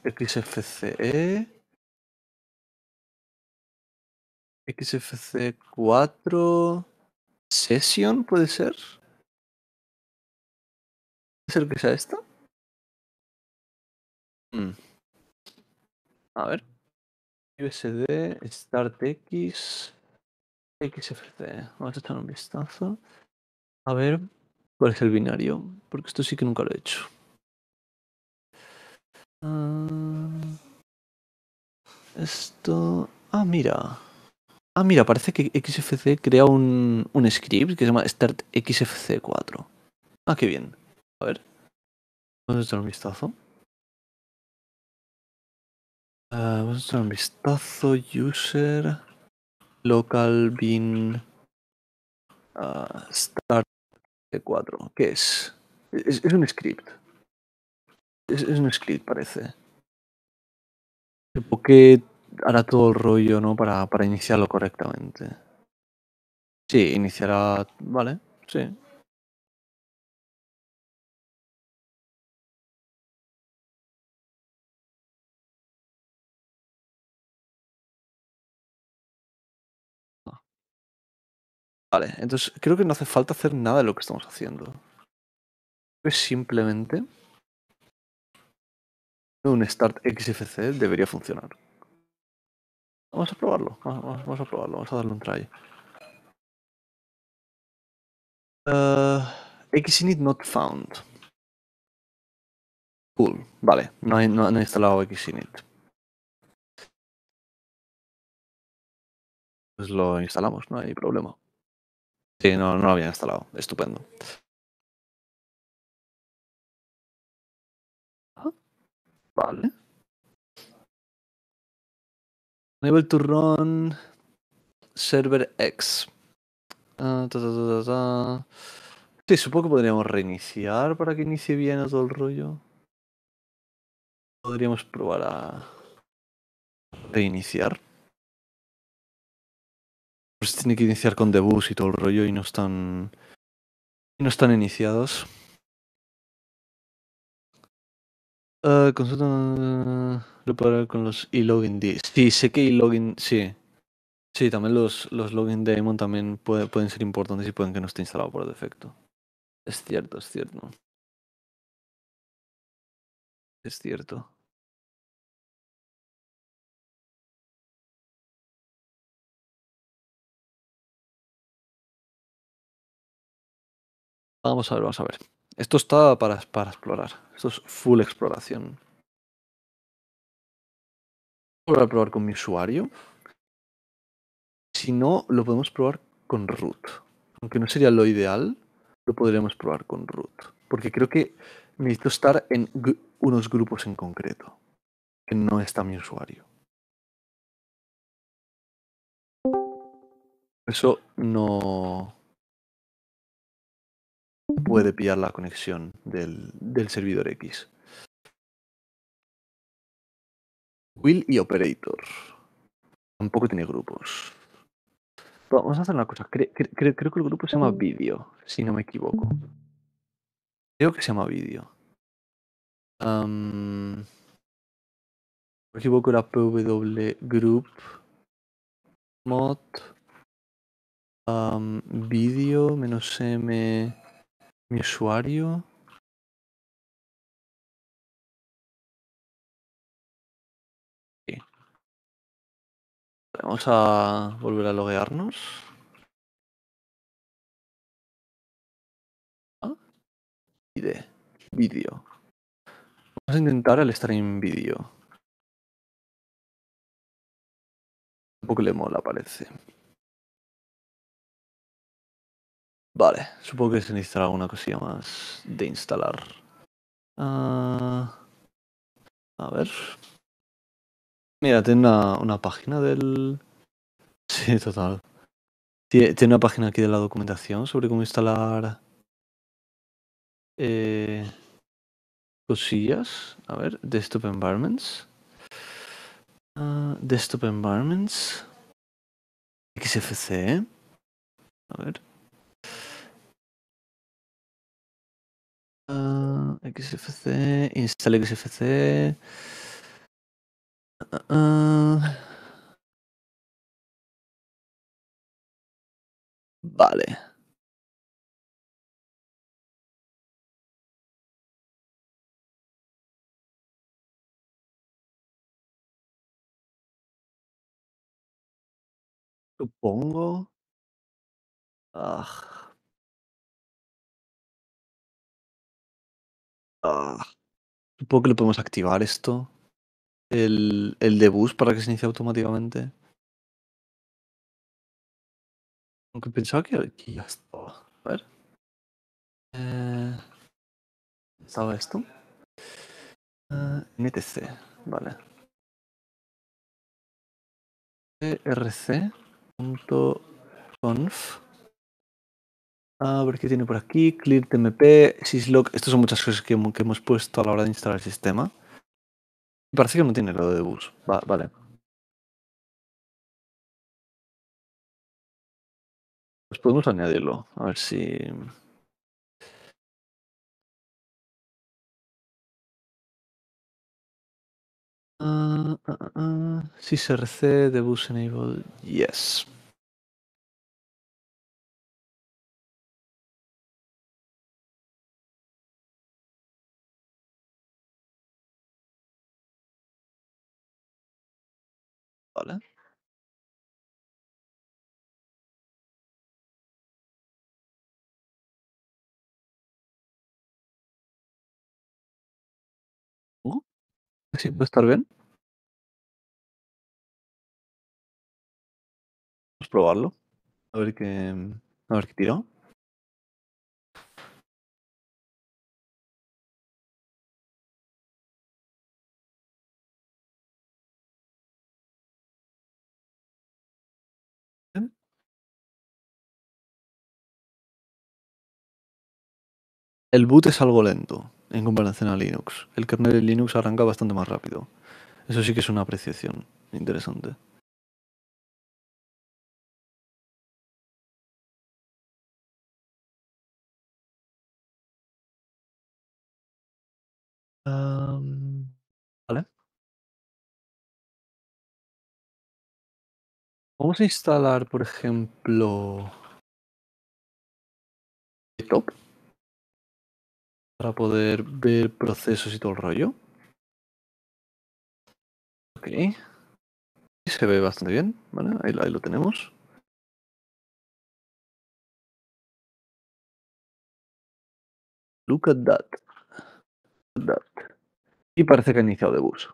XFCE. XFC4 Session, ¿puede ser? ¿Puede ser que sea esta? Hmm. A ver. USD, StartX, XFC Vamos a echar un vistazo. A ver cuál es el binario, porque esto sí que nunca lo he hecho. Ah, esto. Ah, mira. Ah, mira, parece que XFC crea un, script que se llama startxfc 4 Ah, qué bien. A ver. Vamos a echar un vistazo. Ah, vamos a echar un vistazo. User. Local bin. Ah, start, start 4. ¿Qué es? Es, un script. Es, un script, parece. Supongo que hará todo el rollo, ¿no? Para, para iniciarlo correctamente. Sí, iniciará. Vale, sí. Vale, entonces creo que no hace falta hacer nada de lo que estamos haciendo. Es simplemente un start XFC debería funcionar. Vamos a probarlo, vamos, a probarlo, vamos a darle un try. Eh, Xinit not found. Cool, vale, no no he instalado Xinit. Pues lo instalamos, no hay problema no, no lo había instalado. Estupendo. Vale. Enable to run server X. Ah, sí, supongo que podríamos reiniciar para que inicie bien todo el rollo. Podríamos probar a reiniciar. Pues tiene que iniciar con debus y todo el rollo y no están no están iniciados. Uh, eh, consulta lo para con los e-login Sí, sé que e-login, sí. Sí, también los, los login daemon también pueden ser importantes y pueden que no esté instalado por defecto. Es cierto, es cierto. Es cierto. Vamos a ver, vamos a ver. Esto está para, explorar. Esto es full exploración. Voy a probar con mi usuario. Si no, lo podemos probar con root. Aunque no sería lo ideal, lo podríamos probar con root. Porque creo que necesito estar en unos grupos en concreto. Que no está mi usuario. Eso no, puede pillar la conexión del, servidor X. Will y Operator. Tampoco tiene grupos. Vamos a hacer una cosa. creo que el grupo se llama mm. Video, si no me equivoco. Creo que se llama Video. me equivoco, era PW Group Mod Video menos M mi usuario Vamos a volver a loguearnos. Ah. Video... vídeo. Vamos a intentar el stream vídeo. Tampoco le mola, parece. Vale, supongo que se necesitará alguna cosilla más de instalar. Ah, a ver. Mira, tiene una, una página del... Sí, total. Tiene, una página aquí de la documentación sobre cómo instalar eh, cosillas. A ver, desktop environments. Ah, desktop environments. XFCE. A ver. Ah, XFC, instale XFC. Ah, ah. vale. Supongo. Ah. Ah, supongo que le podemos activar esto. El, el de para que se inicie automáticamente. Aunque pensaba que aquí ya estaba. A ver. Eh, ¿Estaba esto? Eh, vale. E a ver qué tiene por aquí. Clear TMP, Syslog. Estas son muchas cosas que, hemos puesto a la hora de instalar el sistema. Parece que no tiene lo de bus. vale. Pues podemos añadirlo. A ver si. sysrc, uh, debus enable, yes. Hola. ¿sí uh, puede estar bien? Vamos pues, a probarlo. A ver qué, a ver qué tiro El boot es algo lento en comparación a Linux. El kernel de Linux arranca bastante más rápido. Eso sí que es una apreciación interesante. ¿Vale? Vamos a instalar, por ejemplo, para poder ver procesos y todo el rollo. Ok. Se ve bastante bien, Ahí, lo tenemos. Look at that. Y parece que ha iniciado de bus.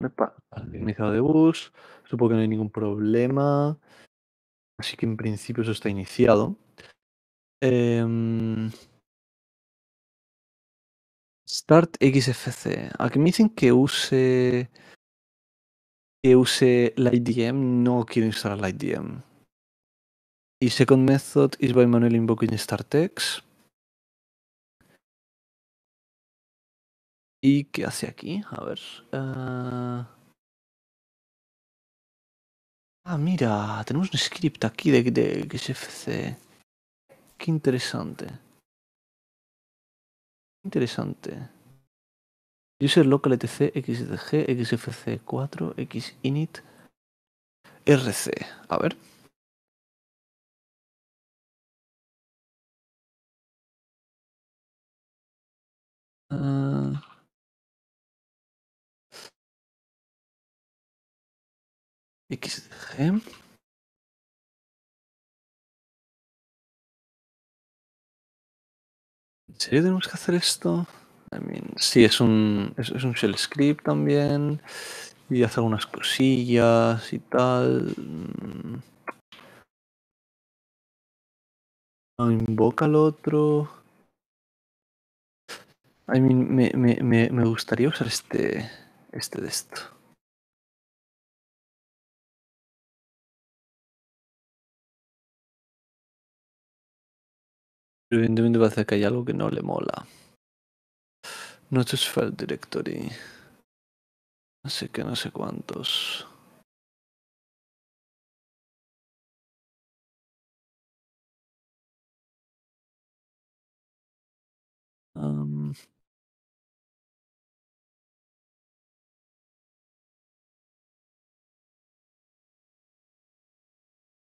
Epa, iniciado de bus. Supongo que no hay ningún problema. Así que en principio eso está iniciado. Em, Start XFC. Aquí me dicen que use que use LightDM. No quiero instalar idm Y second method is by manual invoking StartX. ¿Y qué hace aquí? A ver. Eh, ah, mira, tenemos un script aquí de, de XFC. Qué interesante. Interesante. User local etc xdg xfc4 xinit rc. A ver. Uh... Ah. xdg ¿En serio tenemos que hacer esto? sí, es un, es, un shell script también. Y hace algunas cosillas y tal. Mm. invoca al otro. I mean, me, me, me, me gustaría usar este, este de esto. Evidentemente parece que hay algo que no le mola. No es Directory. No sé qué, no sé cuántos. Um,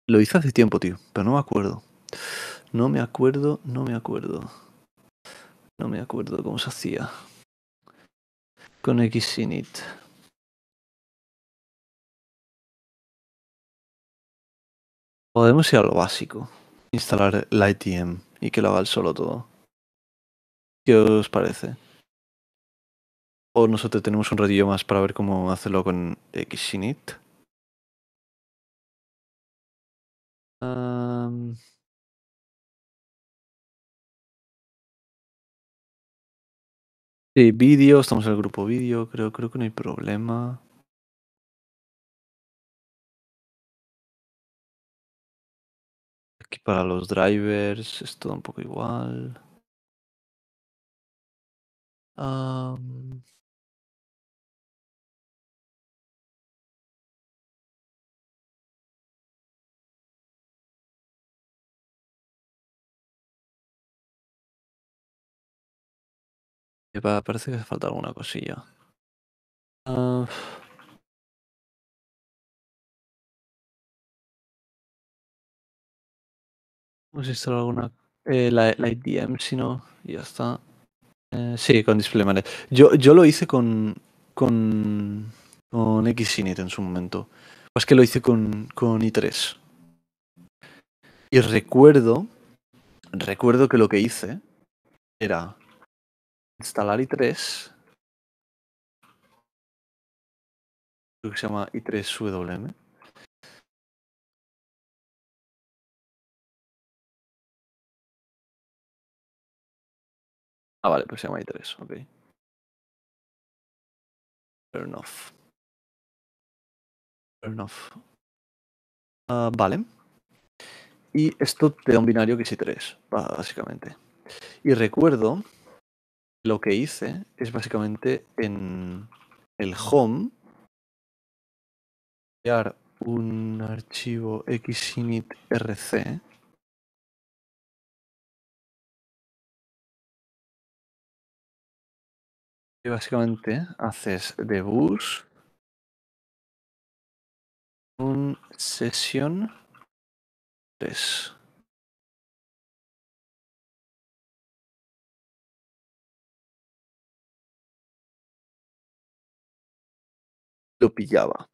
lo hice hace tiempo, tío, pero no me acuerdo. No me acuerdo, no me acuerdo. No me acuerdo cómo se hacía. Con Xinit. Podemos ir a lo básico. Instalar la ITM y que lo haga el solo todo. ¿Qué os parece? O nosotros tenemos un ratillo más para ver cómo hacerlo con Xinit. Sí, vídeo, estamos en el grupo vídeo, creo, creo que no hay problema. Aquí para los drivers es todo un poco igual. Um... parece que hace falta alguna cosilla. Ah. Vamos a instalar alguna. Eh, la, IDM, si no, ya está. Eh, sí, con display Yo, yo lo hice con. con. con Xinit en su momento. Pues que lo hice con, con i3. Y recuerdo. Recuerdo que lo que hice era instalar i3. Creo que se llama i3WM. Ah, vale, pues se llama i3, ok. Turn off Turn off vale. Y esto te da un binario que es i3, básicamente. Y recuerdo lo que hice es básicamente en el home crear un archivo xinitrc y básicamente haces debus un session 3 lo pillaba.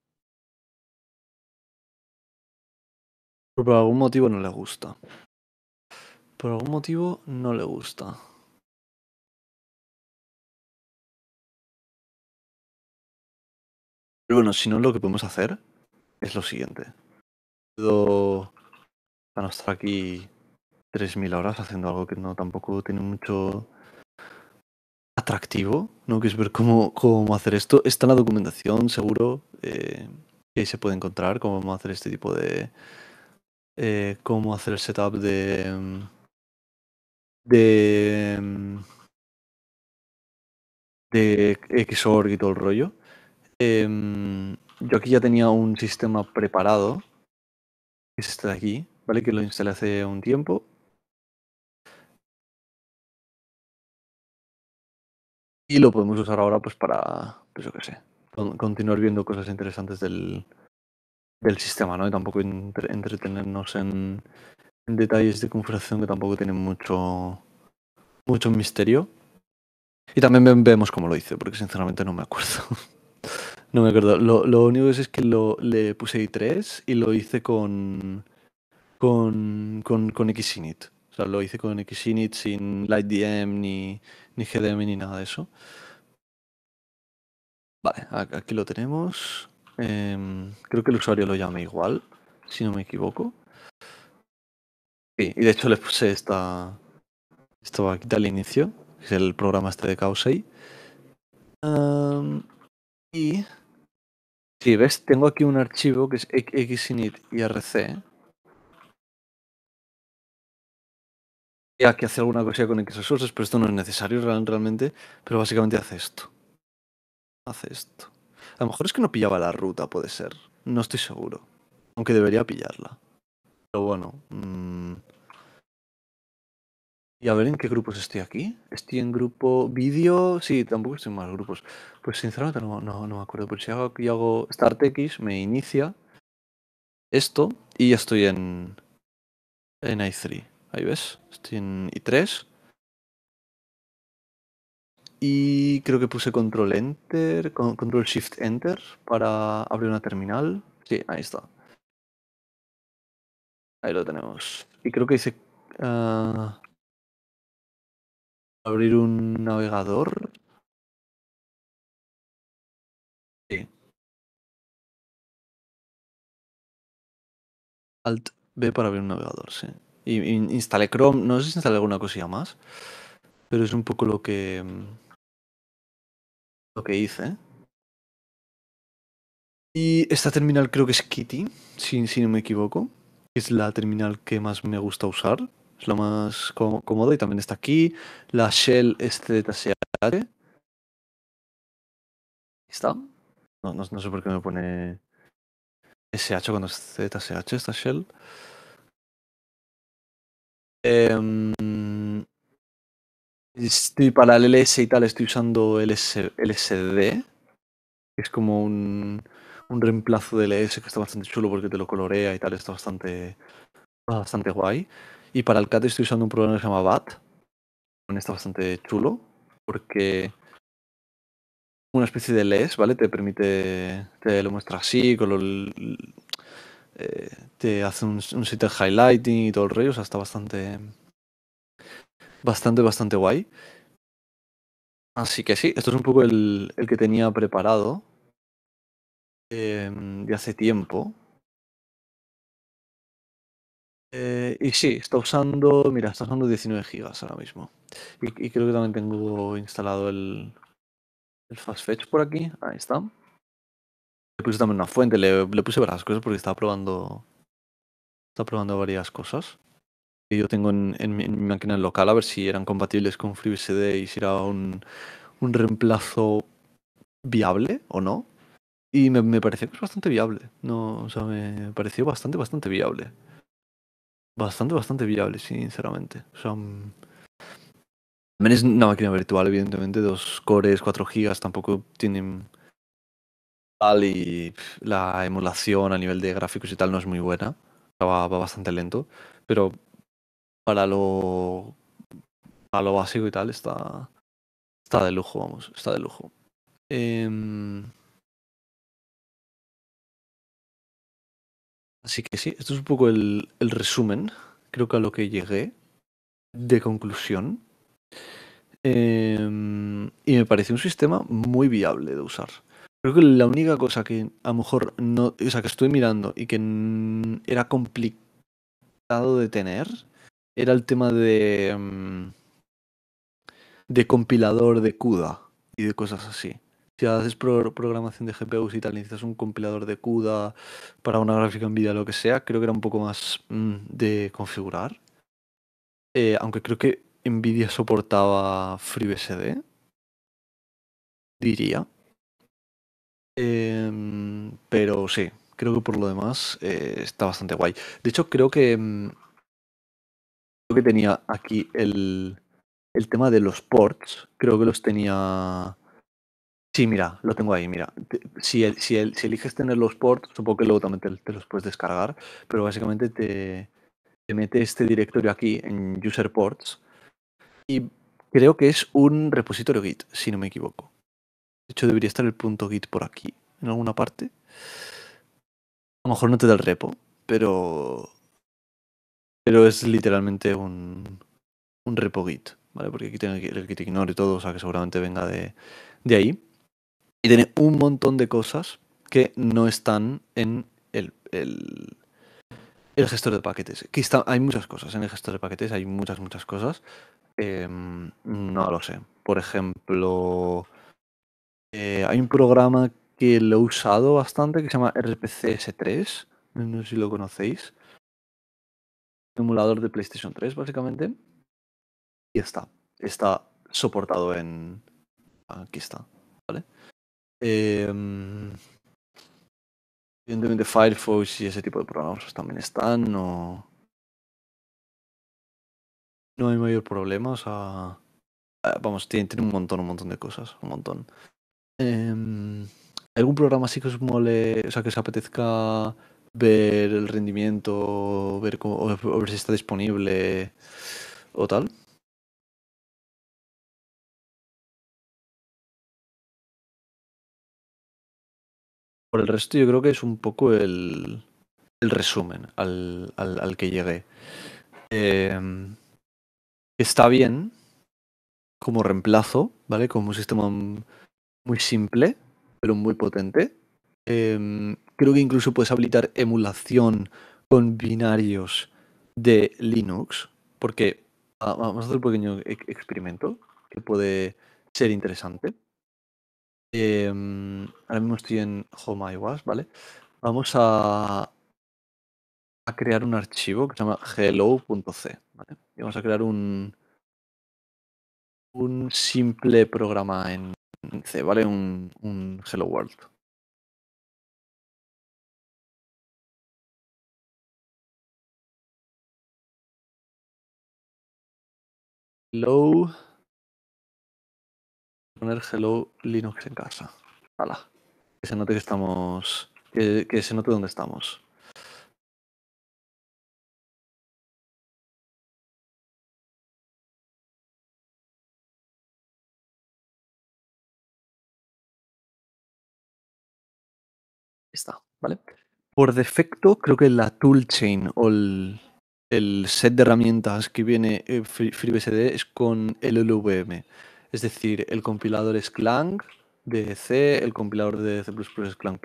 por algún motivo no le gusta. Por algún motivo no le gusta. Pero bueno, si no, lo que podemos hacer es lo siguiente. Puedo a estar aquí 3.000 horas haciendo algo que no tampoco tiene mucho atractivo, ¿no? Que es ver cómo, cómo hacer esto. Está en la documentación, seguro, eh, que ahí se puede encontrar cómo hacer este tipo de... Eh, cómo hacer el setup de... Mm, de... Mm, de XORG y todo el rollo. Em, yo aquí ya tenía un sistema preparado, que es este de aquí, ¿vale? Que lo instalé hace un tiempo y lo podemos usar ahora pues para, pues, sé, continuar viendo cosas interesantes del, del sistema, ¿no? Y tampoco entretenernos en, detalles de configuración que tampoco tienen mucho, mucho misterio. Y también vemos cómo lo hice, porque sinceramente no me acuerdo. no me acuerdo. Lo, único es, es que lo, le puse i3 y lo hice con, con, con, con Xinit lo hice con Xinit sin LightDM ni, ni GDM ni nada de eso. Vale, aquí lo tenemos. Em, creo que el usuario lo llama igual, si no me equivoco. y de hecho le puse esta, aquí aquí al inicio, que es el programa este de Causei. y si ves, tengo aquí un archivo que es xinit irc que hace alguna cosa con X resources, pero esto no es necesario realmente. Pero básicamente hace esto. Hace esto. A lo mejor es que no pillaba la ruta, puede ser. No estoy seguro. Aunque debería pillarla. Pero bueno. Mm. Y a ver en qué grupos estoy aquí. Estoy en grupo vídeo. Sí, tampoco estoy en más grupos. Pues sinceramente no, no, me acuerdo. Pero si hago start hago StartX, me inicia esto y ya estoy en, en i3. Ahí ves. Estoy en I3. Y creo que puse control enter, control shift enter para abrir una terminal. Sí, ahí está. Ahí lo tenemos. Y creo que hice ah, abrir un navegador. Sí. Alt B para abrir un navegador, sí. Y, Chrome, no sé si instalé alguna cosilla más, pero es un poco lo que mm, lo que hice. Y esta terminal creo que es Kitty, si, si no me equivoco. Es la terminal que más me gusta usar. Es la más cómoda y también está aquí. La Shell es ¿Está? No, no, no sé por qué me pone SH cuando es ZSH esta Shell. Em, estoy para el LS y tal, estoy usando LS, LSD. Es como un, reemplazo del LS e que está bastante chulo porque te lo colorea y tal, está bastante, bastante guay. Y para el CAT estoy usando un programa que se llama BAT. Está bastante chulo porque una especie de LES, ¿vale? Te permite, te lo muestra así, con lo, eh, te hace un, sitio highlighting y todo el rollo, o sea, está bastante, bastante, bastante guay. Así que sí, esto es un poco el, que tenía preparado em, de hace tiempo. Eh, y sí, está usando, mira, está usando 19 gigas ahora mismo. Y, y creo que también tengo instalado el, el Fast Fetch por aquí. Ahí está. Le puse también una fuente, le, le puse varias cosas porque estaba probando. Estaba probando varias cosas que yo tengo en, mi, máquina local, a ver si eran compatibles con FreeBSD y si era un, un reemplazo viable o no. Y me, me, pareció que es bastante viable. No, o sea, me pareció bastante, bastante viable. Bastante, bastante viable, sinceramente. O sea, mm, es una máquina virtual, evidentemente. Dos cores, 4 gigas, tampoco tienen y la emulación a nivel de gráficos y tal no es muy buena. Va, bastante lento, pero para lo, para lo básico y tal está, está de lujo, vamos, está de lujo. Em, así que sí, esto es un poco el, resumen, creo que a lo que llegué de conclusión. Em, y me parece un sistema muy viable de usar. Creo que la única cosa que a lo mejor no, o sea, que estoy mirando y que era complicado de tener era el tema de mm, de compilador de CUDA y de cosas así. Si haces programación de GPUs y tal, necesitas un compilador de CUDA para una gráfica NVIDIA, lo que sea, creo que era un poco más mm, de configurar. Eh, aunque creo que NVIDIA soportaba FreeBSD, diría. Em, pero sí, creo que por lo demás eh, está bastante guay. De hecho, creo que, em, creo que tenía aquí el, el tema de los ports. Creo que los tenía... Sí, mira, lo tengo ahí, mira. Si, si, si eliges tener los ports, supongo que luego también te, te los puedes descargar, pero básicamente te, te mete este directorio aquí en user ports y creo que es un repositorio Git, si no me equivoco. De hecho, debería estar el punto git por aquí, en alguna parte. A lo mejor no te da el repo, pero. Pero es literalmente un, un repo git, ¿vale? Porque aquí tiene el git ignore y todo, o sea que seguramente venga de, ahí. Y tiene un montón de cosas que no están en el, el, gestor de paquetes. Que hay muchas cosas en el gestor de paquetes, hay muchas, muchas cosas. Em, no lo sé. Por ejemplo, eh, hay un programa que lo he usado bastante que se llama RPCS3. No sé si lo conocéis. Emulador de PlayStation 3, básicamente. Y está. Está soportado en. Aquí está. ¿Vale? Em, evidentemente, Firefox y ese tipo de programas pues, también están. No, no hay mayor problema. Eh, vamos, tiene un montón, un montón de cosas. Un montón. Em, ¿Algún programa así que os mole, o sea, que os apetezca ver el rendimiento, ver, cómo, o ver si está disponible o tal? Por el resto, yo creo que es un poco el, el resumen al, al, al, que llegué. Em, está bien como reemplazo, ¿vale? Como sistema muy simple, pero muy potente. Em, creo que incluso puedes habilitar emulación con binarios de Linux, porque vamos a hacer un pequeño experimento que puede ser interesante. Em, ahora mismo estoy en Home iOS, ¿vale? Vamos a, a crear un archivo que se llama hello.c, Y vamos a crear un, un simple programa en se vale un, un Hello World. Hello. Poner Hello Linux en casa. Hala. Que se note que estamos. Que, que se note dónde estamos. está, ¿vale? Por defecto, creo que la toolchain o el, set de herramientas que viene eh, FreeBSD es con el LLVM. Es decir, el compilador es Clang de C, el compilador de C++ es Clang++,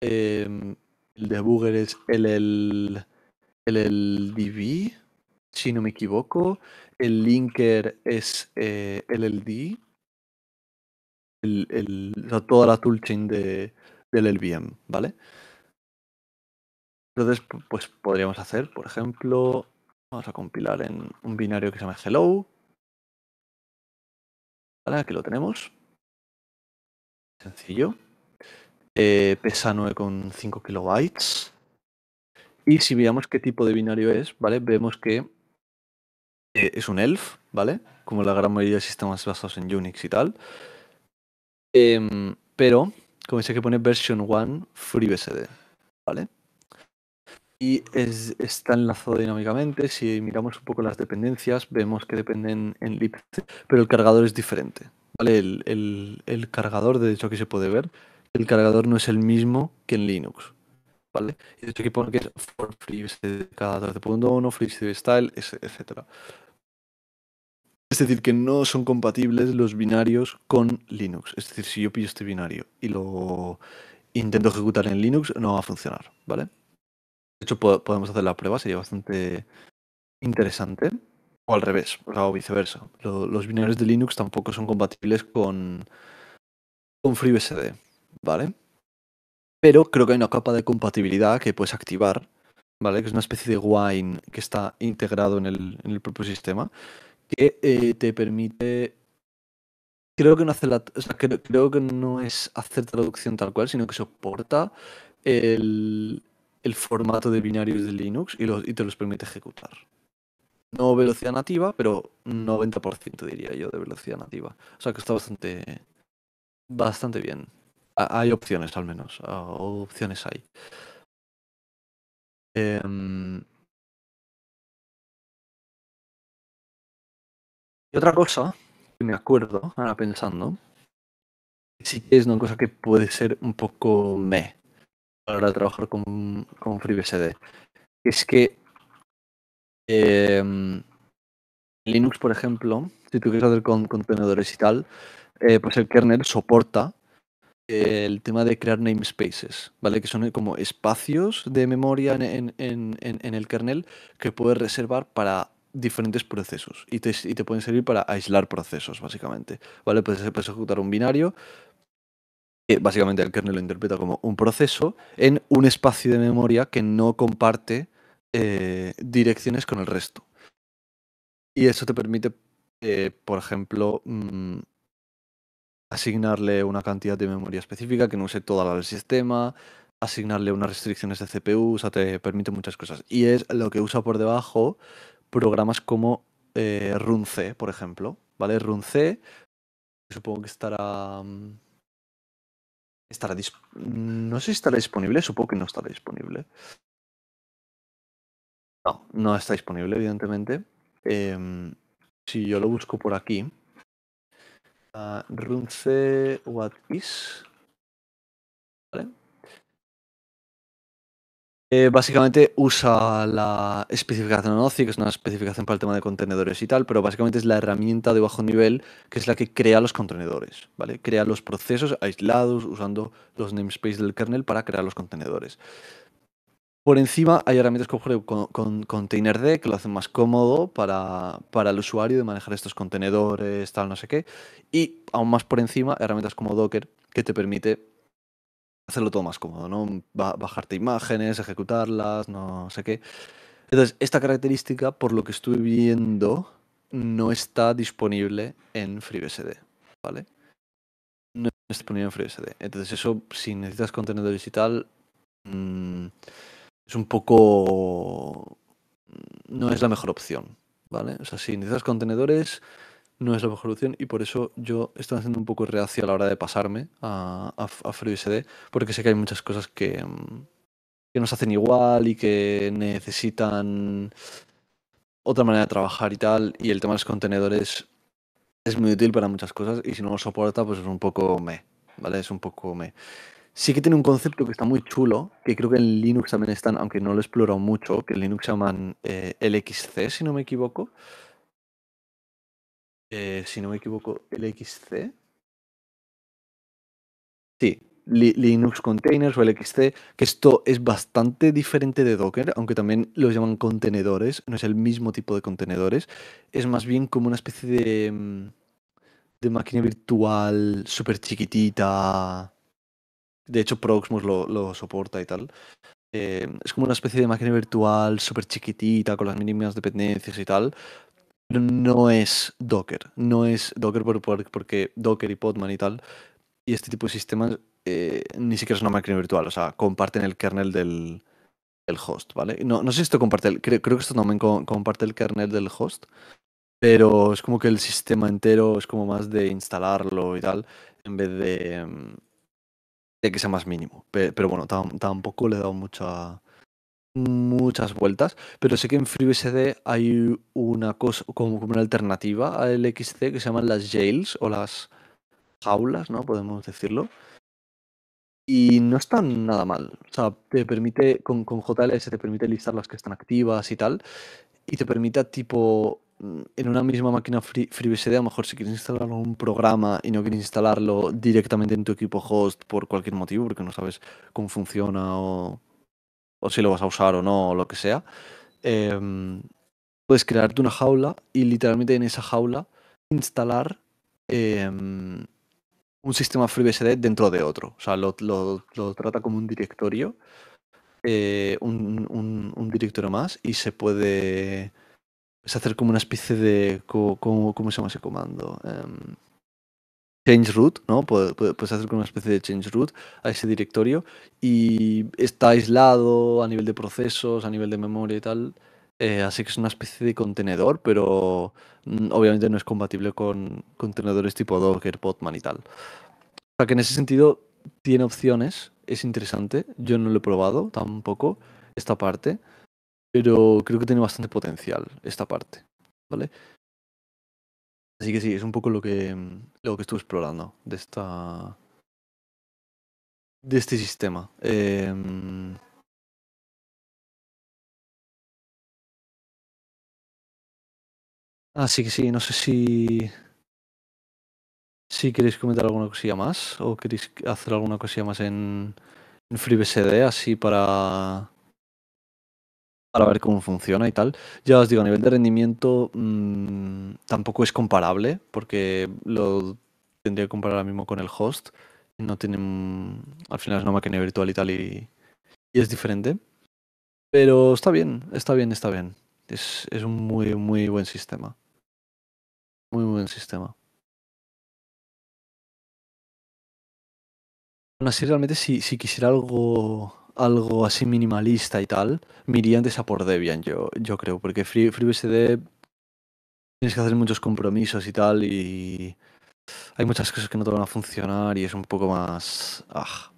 eh, el debugger es el el LLDB, si no me equivoco, el linker es eh, LLD, el, el, D, toda la toolchain de, del LVM, ¿vale? Entonces, pues podríamos hacer, por ejemplo, vamos a compilar en un binario que se llama hello. ¿Vale? Aquí lo tenemos. Sencillo. Eh, pesa 9,5 kilobytes. Y si veamos qué tipo de binario es, ¿vale? Vemos que eh, es un ELF, ¿vale? Como la gran mayoría de sistemas basados en Unix y tal. Em, pero como dice que pone version 1 FreeBSD, ¿vale? Y está enlazado dinámicamente. Si miramos un poco las dependencias, vemos que dependen en libc, pero el cargador es diferente. ¿vale? El, cargador, de hecho, aquí se puede ver, el cargador no es el mismo que en Linux. ¿vale? Y de hecho aquí pone que es for FreeBSD, cargador de punto FreeBSD style, etcétera es decir, que no son compatibles los binarios con Linux. Es decir, si yo pillo este binario y lo intento ejecutar en Linux, no va a funcionar, ¿vale? De hecho, podemos hacer la prueba, sería bastante interesante. O al revés, o viceversa. los binarios de Linux tampoco son compatibles con, con FreeBSD, ¿vale? Pero creo que hay una capa de compatibilidad que puedes activar, ¿vale? Que es una especie de wine que está integrado en el, en el propio sistema que eh, te permite. Creo que no creo, que no es hacer traducción tal cual, sino que soporta el, formato de binarios de Linux y, y te los permite ejecutar. No velocidad nativa, pero 90% diría yo de velocidad nativa. O sea que está bastante, bastante bien. Hay opciones al menos, opciones hay. Eh, otra cosa que me acuerdo ahora pensando, sí que es una cosa que puede ser un poco me a la trabajar con, con FreeBSD. Es que em, Linux, por ejemplo, si tú quieres hacer con contenedores y tal, eh, pues el kernel soporta el tema de crear namespaces, ¿vale? Que son como espacios de memoria en el kernel que puedes reservar para diferentes procesos y te, te pueden servir para aislar procesos, básicamente. ¿Vale? Puedes, ejecutar un binario que básicamente el kernel lo interpreta como un proceso en un espacio de memoria que no comparte eh, direcciones con el resto. Y eso te permite, eh, por ejemplo, mm, asignarle una cantidad de memoria específica que no use toda la del sistema, asignarle unas restricciones de CPU, o sea, te permite muchas cosas. Y es lo que usa por debajo programas como eh, Runce, por ejemplo. ¿Vale? Runce, supongo que estará. Mm, estará no sé si estará disponible, supongo que no estará disponible. No, no está disponible, evidentemente. Em, si yo lo busco por aquí. Ah, Runce, what is. ¿Vale? Eh, básicamente usa la especificación OCI que es una especificación para el tema de contenedores y tal, pero básicamente es la herramienta de bajo nivel que es la que crea los contenedores, ¿vale? Crea los procesos aislados usando los namespaces del kernel para crear los contenedores. Por encima hay herramientas como con, ContainerD que lo hacen más cómodo para, para, el usuario de manejar estos contenedores, tal, no sé qué. Y aún más por encima, herramientas como Docker que te permite hacerlo todo más cómodo, ¿no? Bajarte imágenes, ejecutarlas, no sé qué. Entonces, esta característica, por lo que estoy viendo, no está disponible en FreeBSD, ¿vale? No está disponible en FreeBSD. Entonces, eso, si necesitas contenedores y tal, mm, es un poco... no es la mejor opción, ¿vale? O sea, si necesitas contenedores no es la mejor opción y por eso yo estoy haciendo un poco reacio a la hora de pasarme a, a, a FreeBSD, porque sé que hay muchas cosas mm, que, nos hacen igual y que necesitan otra manera de trabajar y tal, y el tema de los contenedores es muy útil para muchas cosas y si no lo soporta, pues es un poco me, ¿vale? Es un poco me. Sí que tiene un concepto que está muy chulo, que creo que en Linux también están, aunque no lo he explorado mucho, que en Linux llaman eh, LXC, si no me equivoco, eh, si no me equivoco, LXC. Sí, Linux Containers o LXC, que esto es bastante diferente de Docker, aunque también lo llaman contenedores, no es el mismo tipo de contenedores, es más bien como una especie de, mm, de máquina virtual súper chiquitita. De hecho, Proxmox lo, soporta y tal. Eh, es como una especie de máquina virtual súper chiquitita, con las mínimas dependencias y tal, pero no es Docker, no es Docker porque Docker y Podman y tal, y este tipo de sistemas eh, ni siquiera es una máquina virtual, o sea, comparten el kernel del, host, ¿vale? No, no sé si esto comparte, creo, que esto también comparte el kernel del host, pero es como que el sistema entero es como más de instalarlo y tal, en vez de, mm, que sea más mínimo. Pero, pero bueno, tampoco le he dado mucha, muchas vueltas, pero sé que en FreeBSD hay una cosa como una alternativa al XC que se llaman las jails o las jaulas, ¿no? Podemos decirlo. Y no están nada mal. O sea, te permite, con, con JLS te permite listar las que están activas y tal. Y te permite, tipo, mm, en una misma máquina FreeBSD, a lo mejor si quieres instalar un programa y no quieres instalarlo directamente en tu equipo host por cualquier motivo, porque no sabes cómo funciona o o si lo vas a usar o no, o lo que sea, em, puedes crearte una jaula y literalmente en esa jaula instalar em, un sistema FreeBSD dentro de otro. O sea, lo, trata como un directorio, eh, un, directorio más y se puede es hacer como una especie de... ¿Cómo, cómo, se llama ese comando? Em, change root, ¿no? Puedes, hacer como una especie de change root a ese directorio y está aislado a nivel de procesos, a nivel de memoria y tal. Eh, así que es una especie de contenedor, pero mm, obviamente no es compatible con contenedores tipo Docker, Podman y tal. O sea que en ese sentido tiene opciones, es interesante. Yo no lo he probado tampoco, esta parte, pero creo que tiene bastante potencial esta parte. ¿Vale? Así que sí, es un poco lo que, mm, lo que estuve explorando de esta. de este sistema. Em, así que sí, no sé si. Si queréis comentar alguna cosilla más o queréis hacer alguna cosilla más en, en FreeBSD, así para para ver cómo funciona y tal. Ya os digo, a nivel de rendimiento mm, tampoco es comparable, porque lo tendría que comparar ahora mismo con el host. No tienen, mm, al final es una máquina virtual y tal, y, es diferente. Pero está bien, está bien, está bien. Es, un muy, muy buen sistema. Muy buen sistema. Aún así, realmente, si quisiera algo algo así minimalista y tal, me iría antes a por Debian, yo, yo creo, porque FreeBSD tienes que hacer muchos compromisos y tal, y hay muchas cosas que no te van a funcionar y es un poco más... Ah.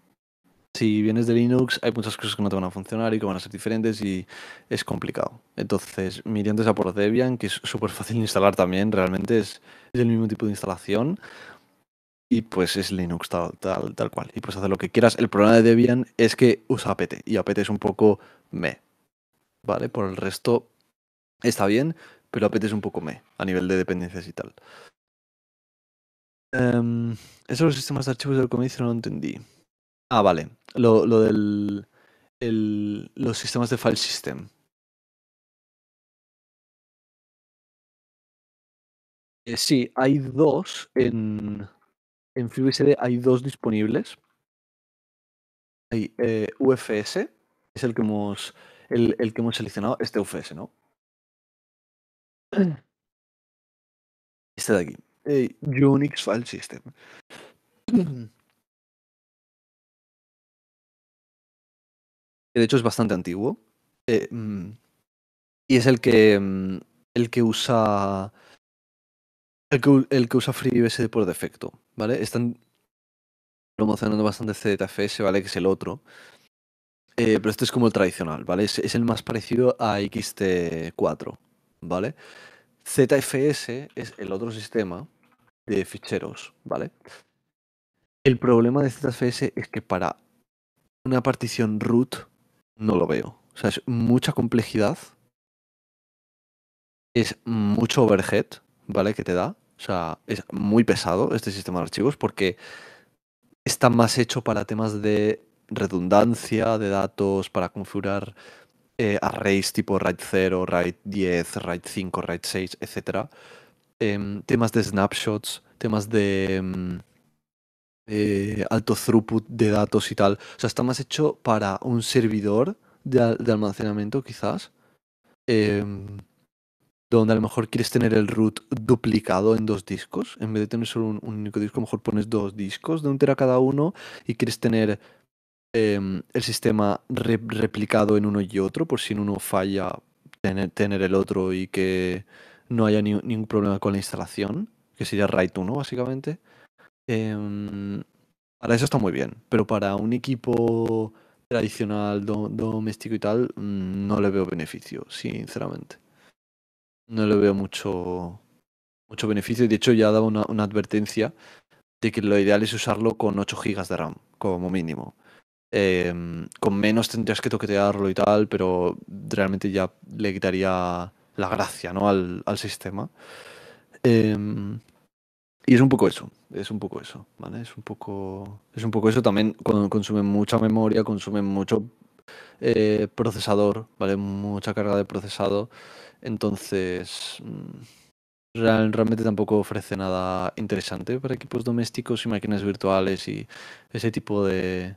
Si vienes de Linux, hay muchas cosas que no te van a funcionar y que van a ser diferentes y es complicado. Entonces, me iría antes a por Debian, que es súper fácil de instalar también, realmente es, es el mismo tipo de instalación y pues es Linux tal, cual. Y pues hacer lo que quieras. El problema de Debian es que usa APT y APT es un poco me. ¿Vale? Por el resto está bien, pero APT es un poco me a nivel de dependencias y tal. ¿Esos em, eso los sistemas de archivos del comienzo no lo entendí. Ah, vale. Lo, lo del. los sistemas de file system. Eh, sí, hay dos en, en FreeBSD hay dos disponibles. Hay eh, UFS, es el que hemos el, que hemos seleccionado, este UFS, ¿no? Este de aquí. Unix File System. de hecho es bastante antiguo. Eh, mm, y es el que mm, el que usa el que usa FreeBSD por defecto. ¿vale? Están promocionando bastante ZFS, ¿vale? Que es el otro. Eh, pero este es como el tradicional, ¿vale? Es, el más parecido a XT4, ¿vale? ZFS es el otro sistema de ficheros, ¿vale? El problema de ZFS es que para una partición root no lo veo. O sea, es mucha complejidad. Es mucho overhead, ¿vale? Que te da. O sea, es muy pesado este sistema de archivos porque está más hecho para temas de redundancia de datos, para configurar eh, arrays tipo RAID 0, RAID 10, RAID 5, RAID 6, etc. temas de snapshots, temas em, de, alto throughput de datos y tal. O sea, está más hecho para un servidor de, almacenamiento quizás. Em, donde a lo mejor quieres tener el root duplicado en dos discos. En vez de tener solo un, único disco, a lo mejor pones dos discos de un tera cada uno y quieres tener em, el sistema replicado en uno y otro, por si en uno falla, tener, tener el otro y que no haya ningún problema con la instalación, que sería RAID 1, básicamente. Eh, para eso está muy bien, pero para un equipo tradicional, doméstico y tal, mm, no le veo beneficio, sinceramente no le veo mucho, mucho beneficio. De hecho, ya ha una, una advertencia de que lo ideal es usarlo con 8 GB de RAM, como mínimo. Em, con menos tendrías que toquetearlo y tal, pero realmente ya le quitaría la gracia ¿no? al, al sistema. Em, y es un poco eso, es un poco eso, ¿vale? Es un poco, es un poco eso también, cuando consumen mucha memoria, consumen mucho eh, procesador, ¿vale? Mucha carga de procesado. Entonces, mm, realmente tampoco ofrece nada interesante para equipos domésticos y máquinas virtuales y ese tipo de,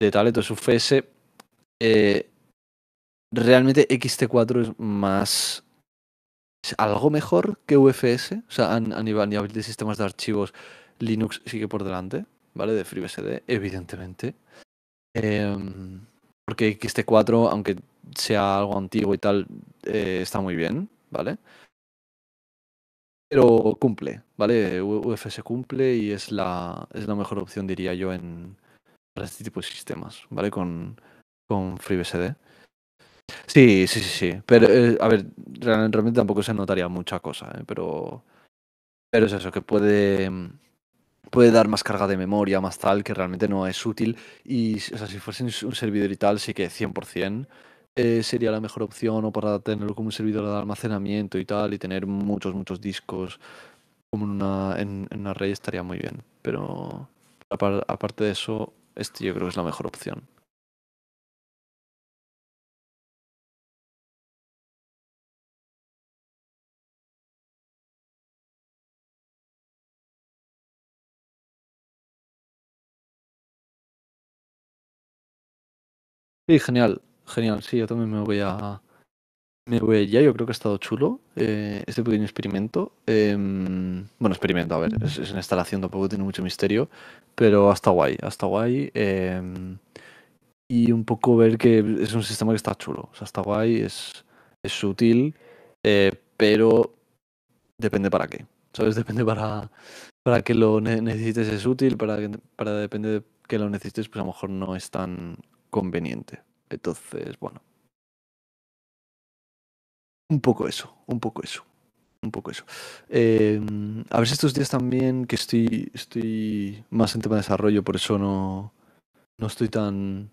de talentos. UFS, eh, realmente XT4 es más algo mejor que UFS, o sea, a, nivel, de sistemas de archivos, Linux sigue por delante, ¿vale? De FreeBSD, evidentemente. Em, porque XT4, este aunque sea algo antiguo y tal, eh, está muy bien, ¿vale? Pero cumple, ¿vale? UFS cumple y es la, es la mejor opción, diría yo, en, para este tipo de sistemas, ¿vale? Con, con FreeBSD. Sí, sí, sí, sí. Pero, eh, a ver, realmente tampoco se notaría mucha cosa, ¿eh? pero, pero es eso, que puede puede dar más carga de memoria, más tal, que realmente no es útil. Y o sea, si fuese un servidor y tal, sí que 100% eh, sería la mejor opción o para tenerlo como un servidor de almacenamiento y tal, y tener muchos, muchos discos como una, en, una red estaría muy bien. Pero aparte de eso, este yo creo que es la mejor opción. Sí, genial, genial. Sí, yo también me voy a. Me voy ya, yo creo que ha estado chulo eh, este pequeño experimento. Em, bueno, experimento, a ver, es, una instalación, tampoco tiene mucho misterio, pero hasta guay, hasta guay. Em, y un poco ver que es un sistema que está chulo, o sea, hasta guay, es, es eh, pero depende para qué, ¿sabes? Depende para, para que lo necesites es útil, para, para depende de que lo necesites, pues a lo mejor no es tan conveniente. Entonces, bueno. Un poco eso, un poco eso. Un poco eso. Em, a ver si estos días también que estoy, estoy más en tema de desarrollo, por eso no, no estoy tan,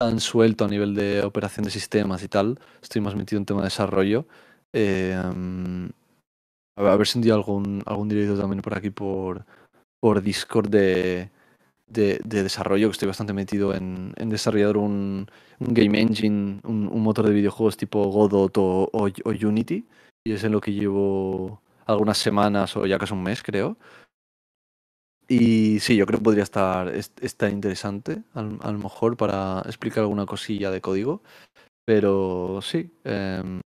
tan suelto a nivel de operación de sistemas y tal. Estoy más metido en tema de desarrollo. Eh, a ver si un día algún, algún directo también por aquí por, por Discord de, de, desarrollo, que estoy bastante metido en, desarrollar un, game engine, un, motor de videojuegos tipo Godot o, Unity, y es en lo que llevo algunas semanas o ya casi un mes, creo. Y sí, yo creo que podría estar, interesante, a, lo mejor, para explicar alguna cosilla de código. Pero sí, em,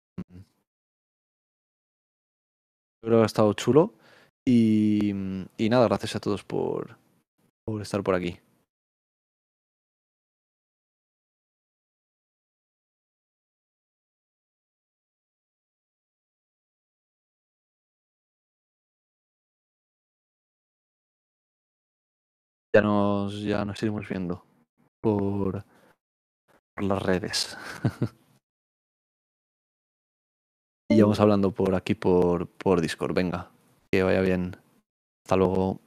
creo que ha estado chulo. y nada, gracias a todos por, por estar por aquí. Ya nos, ya nos iremos viendo por, por las redes. y vamos hablando por aquí, por, por Discord. Venga, que vaya bien. Hasta luego.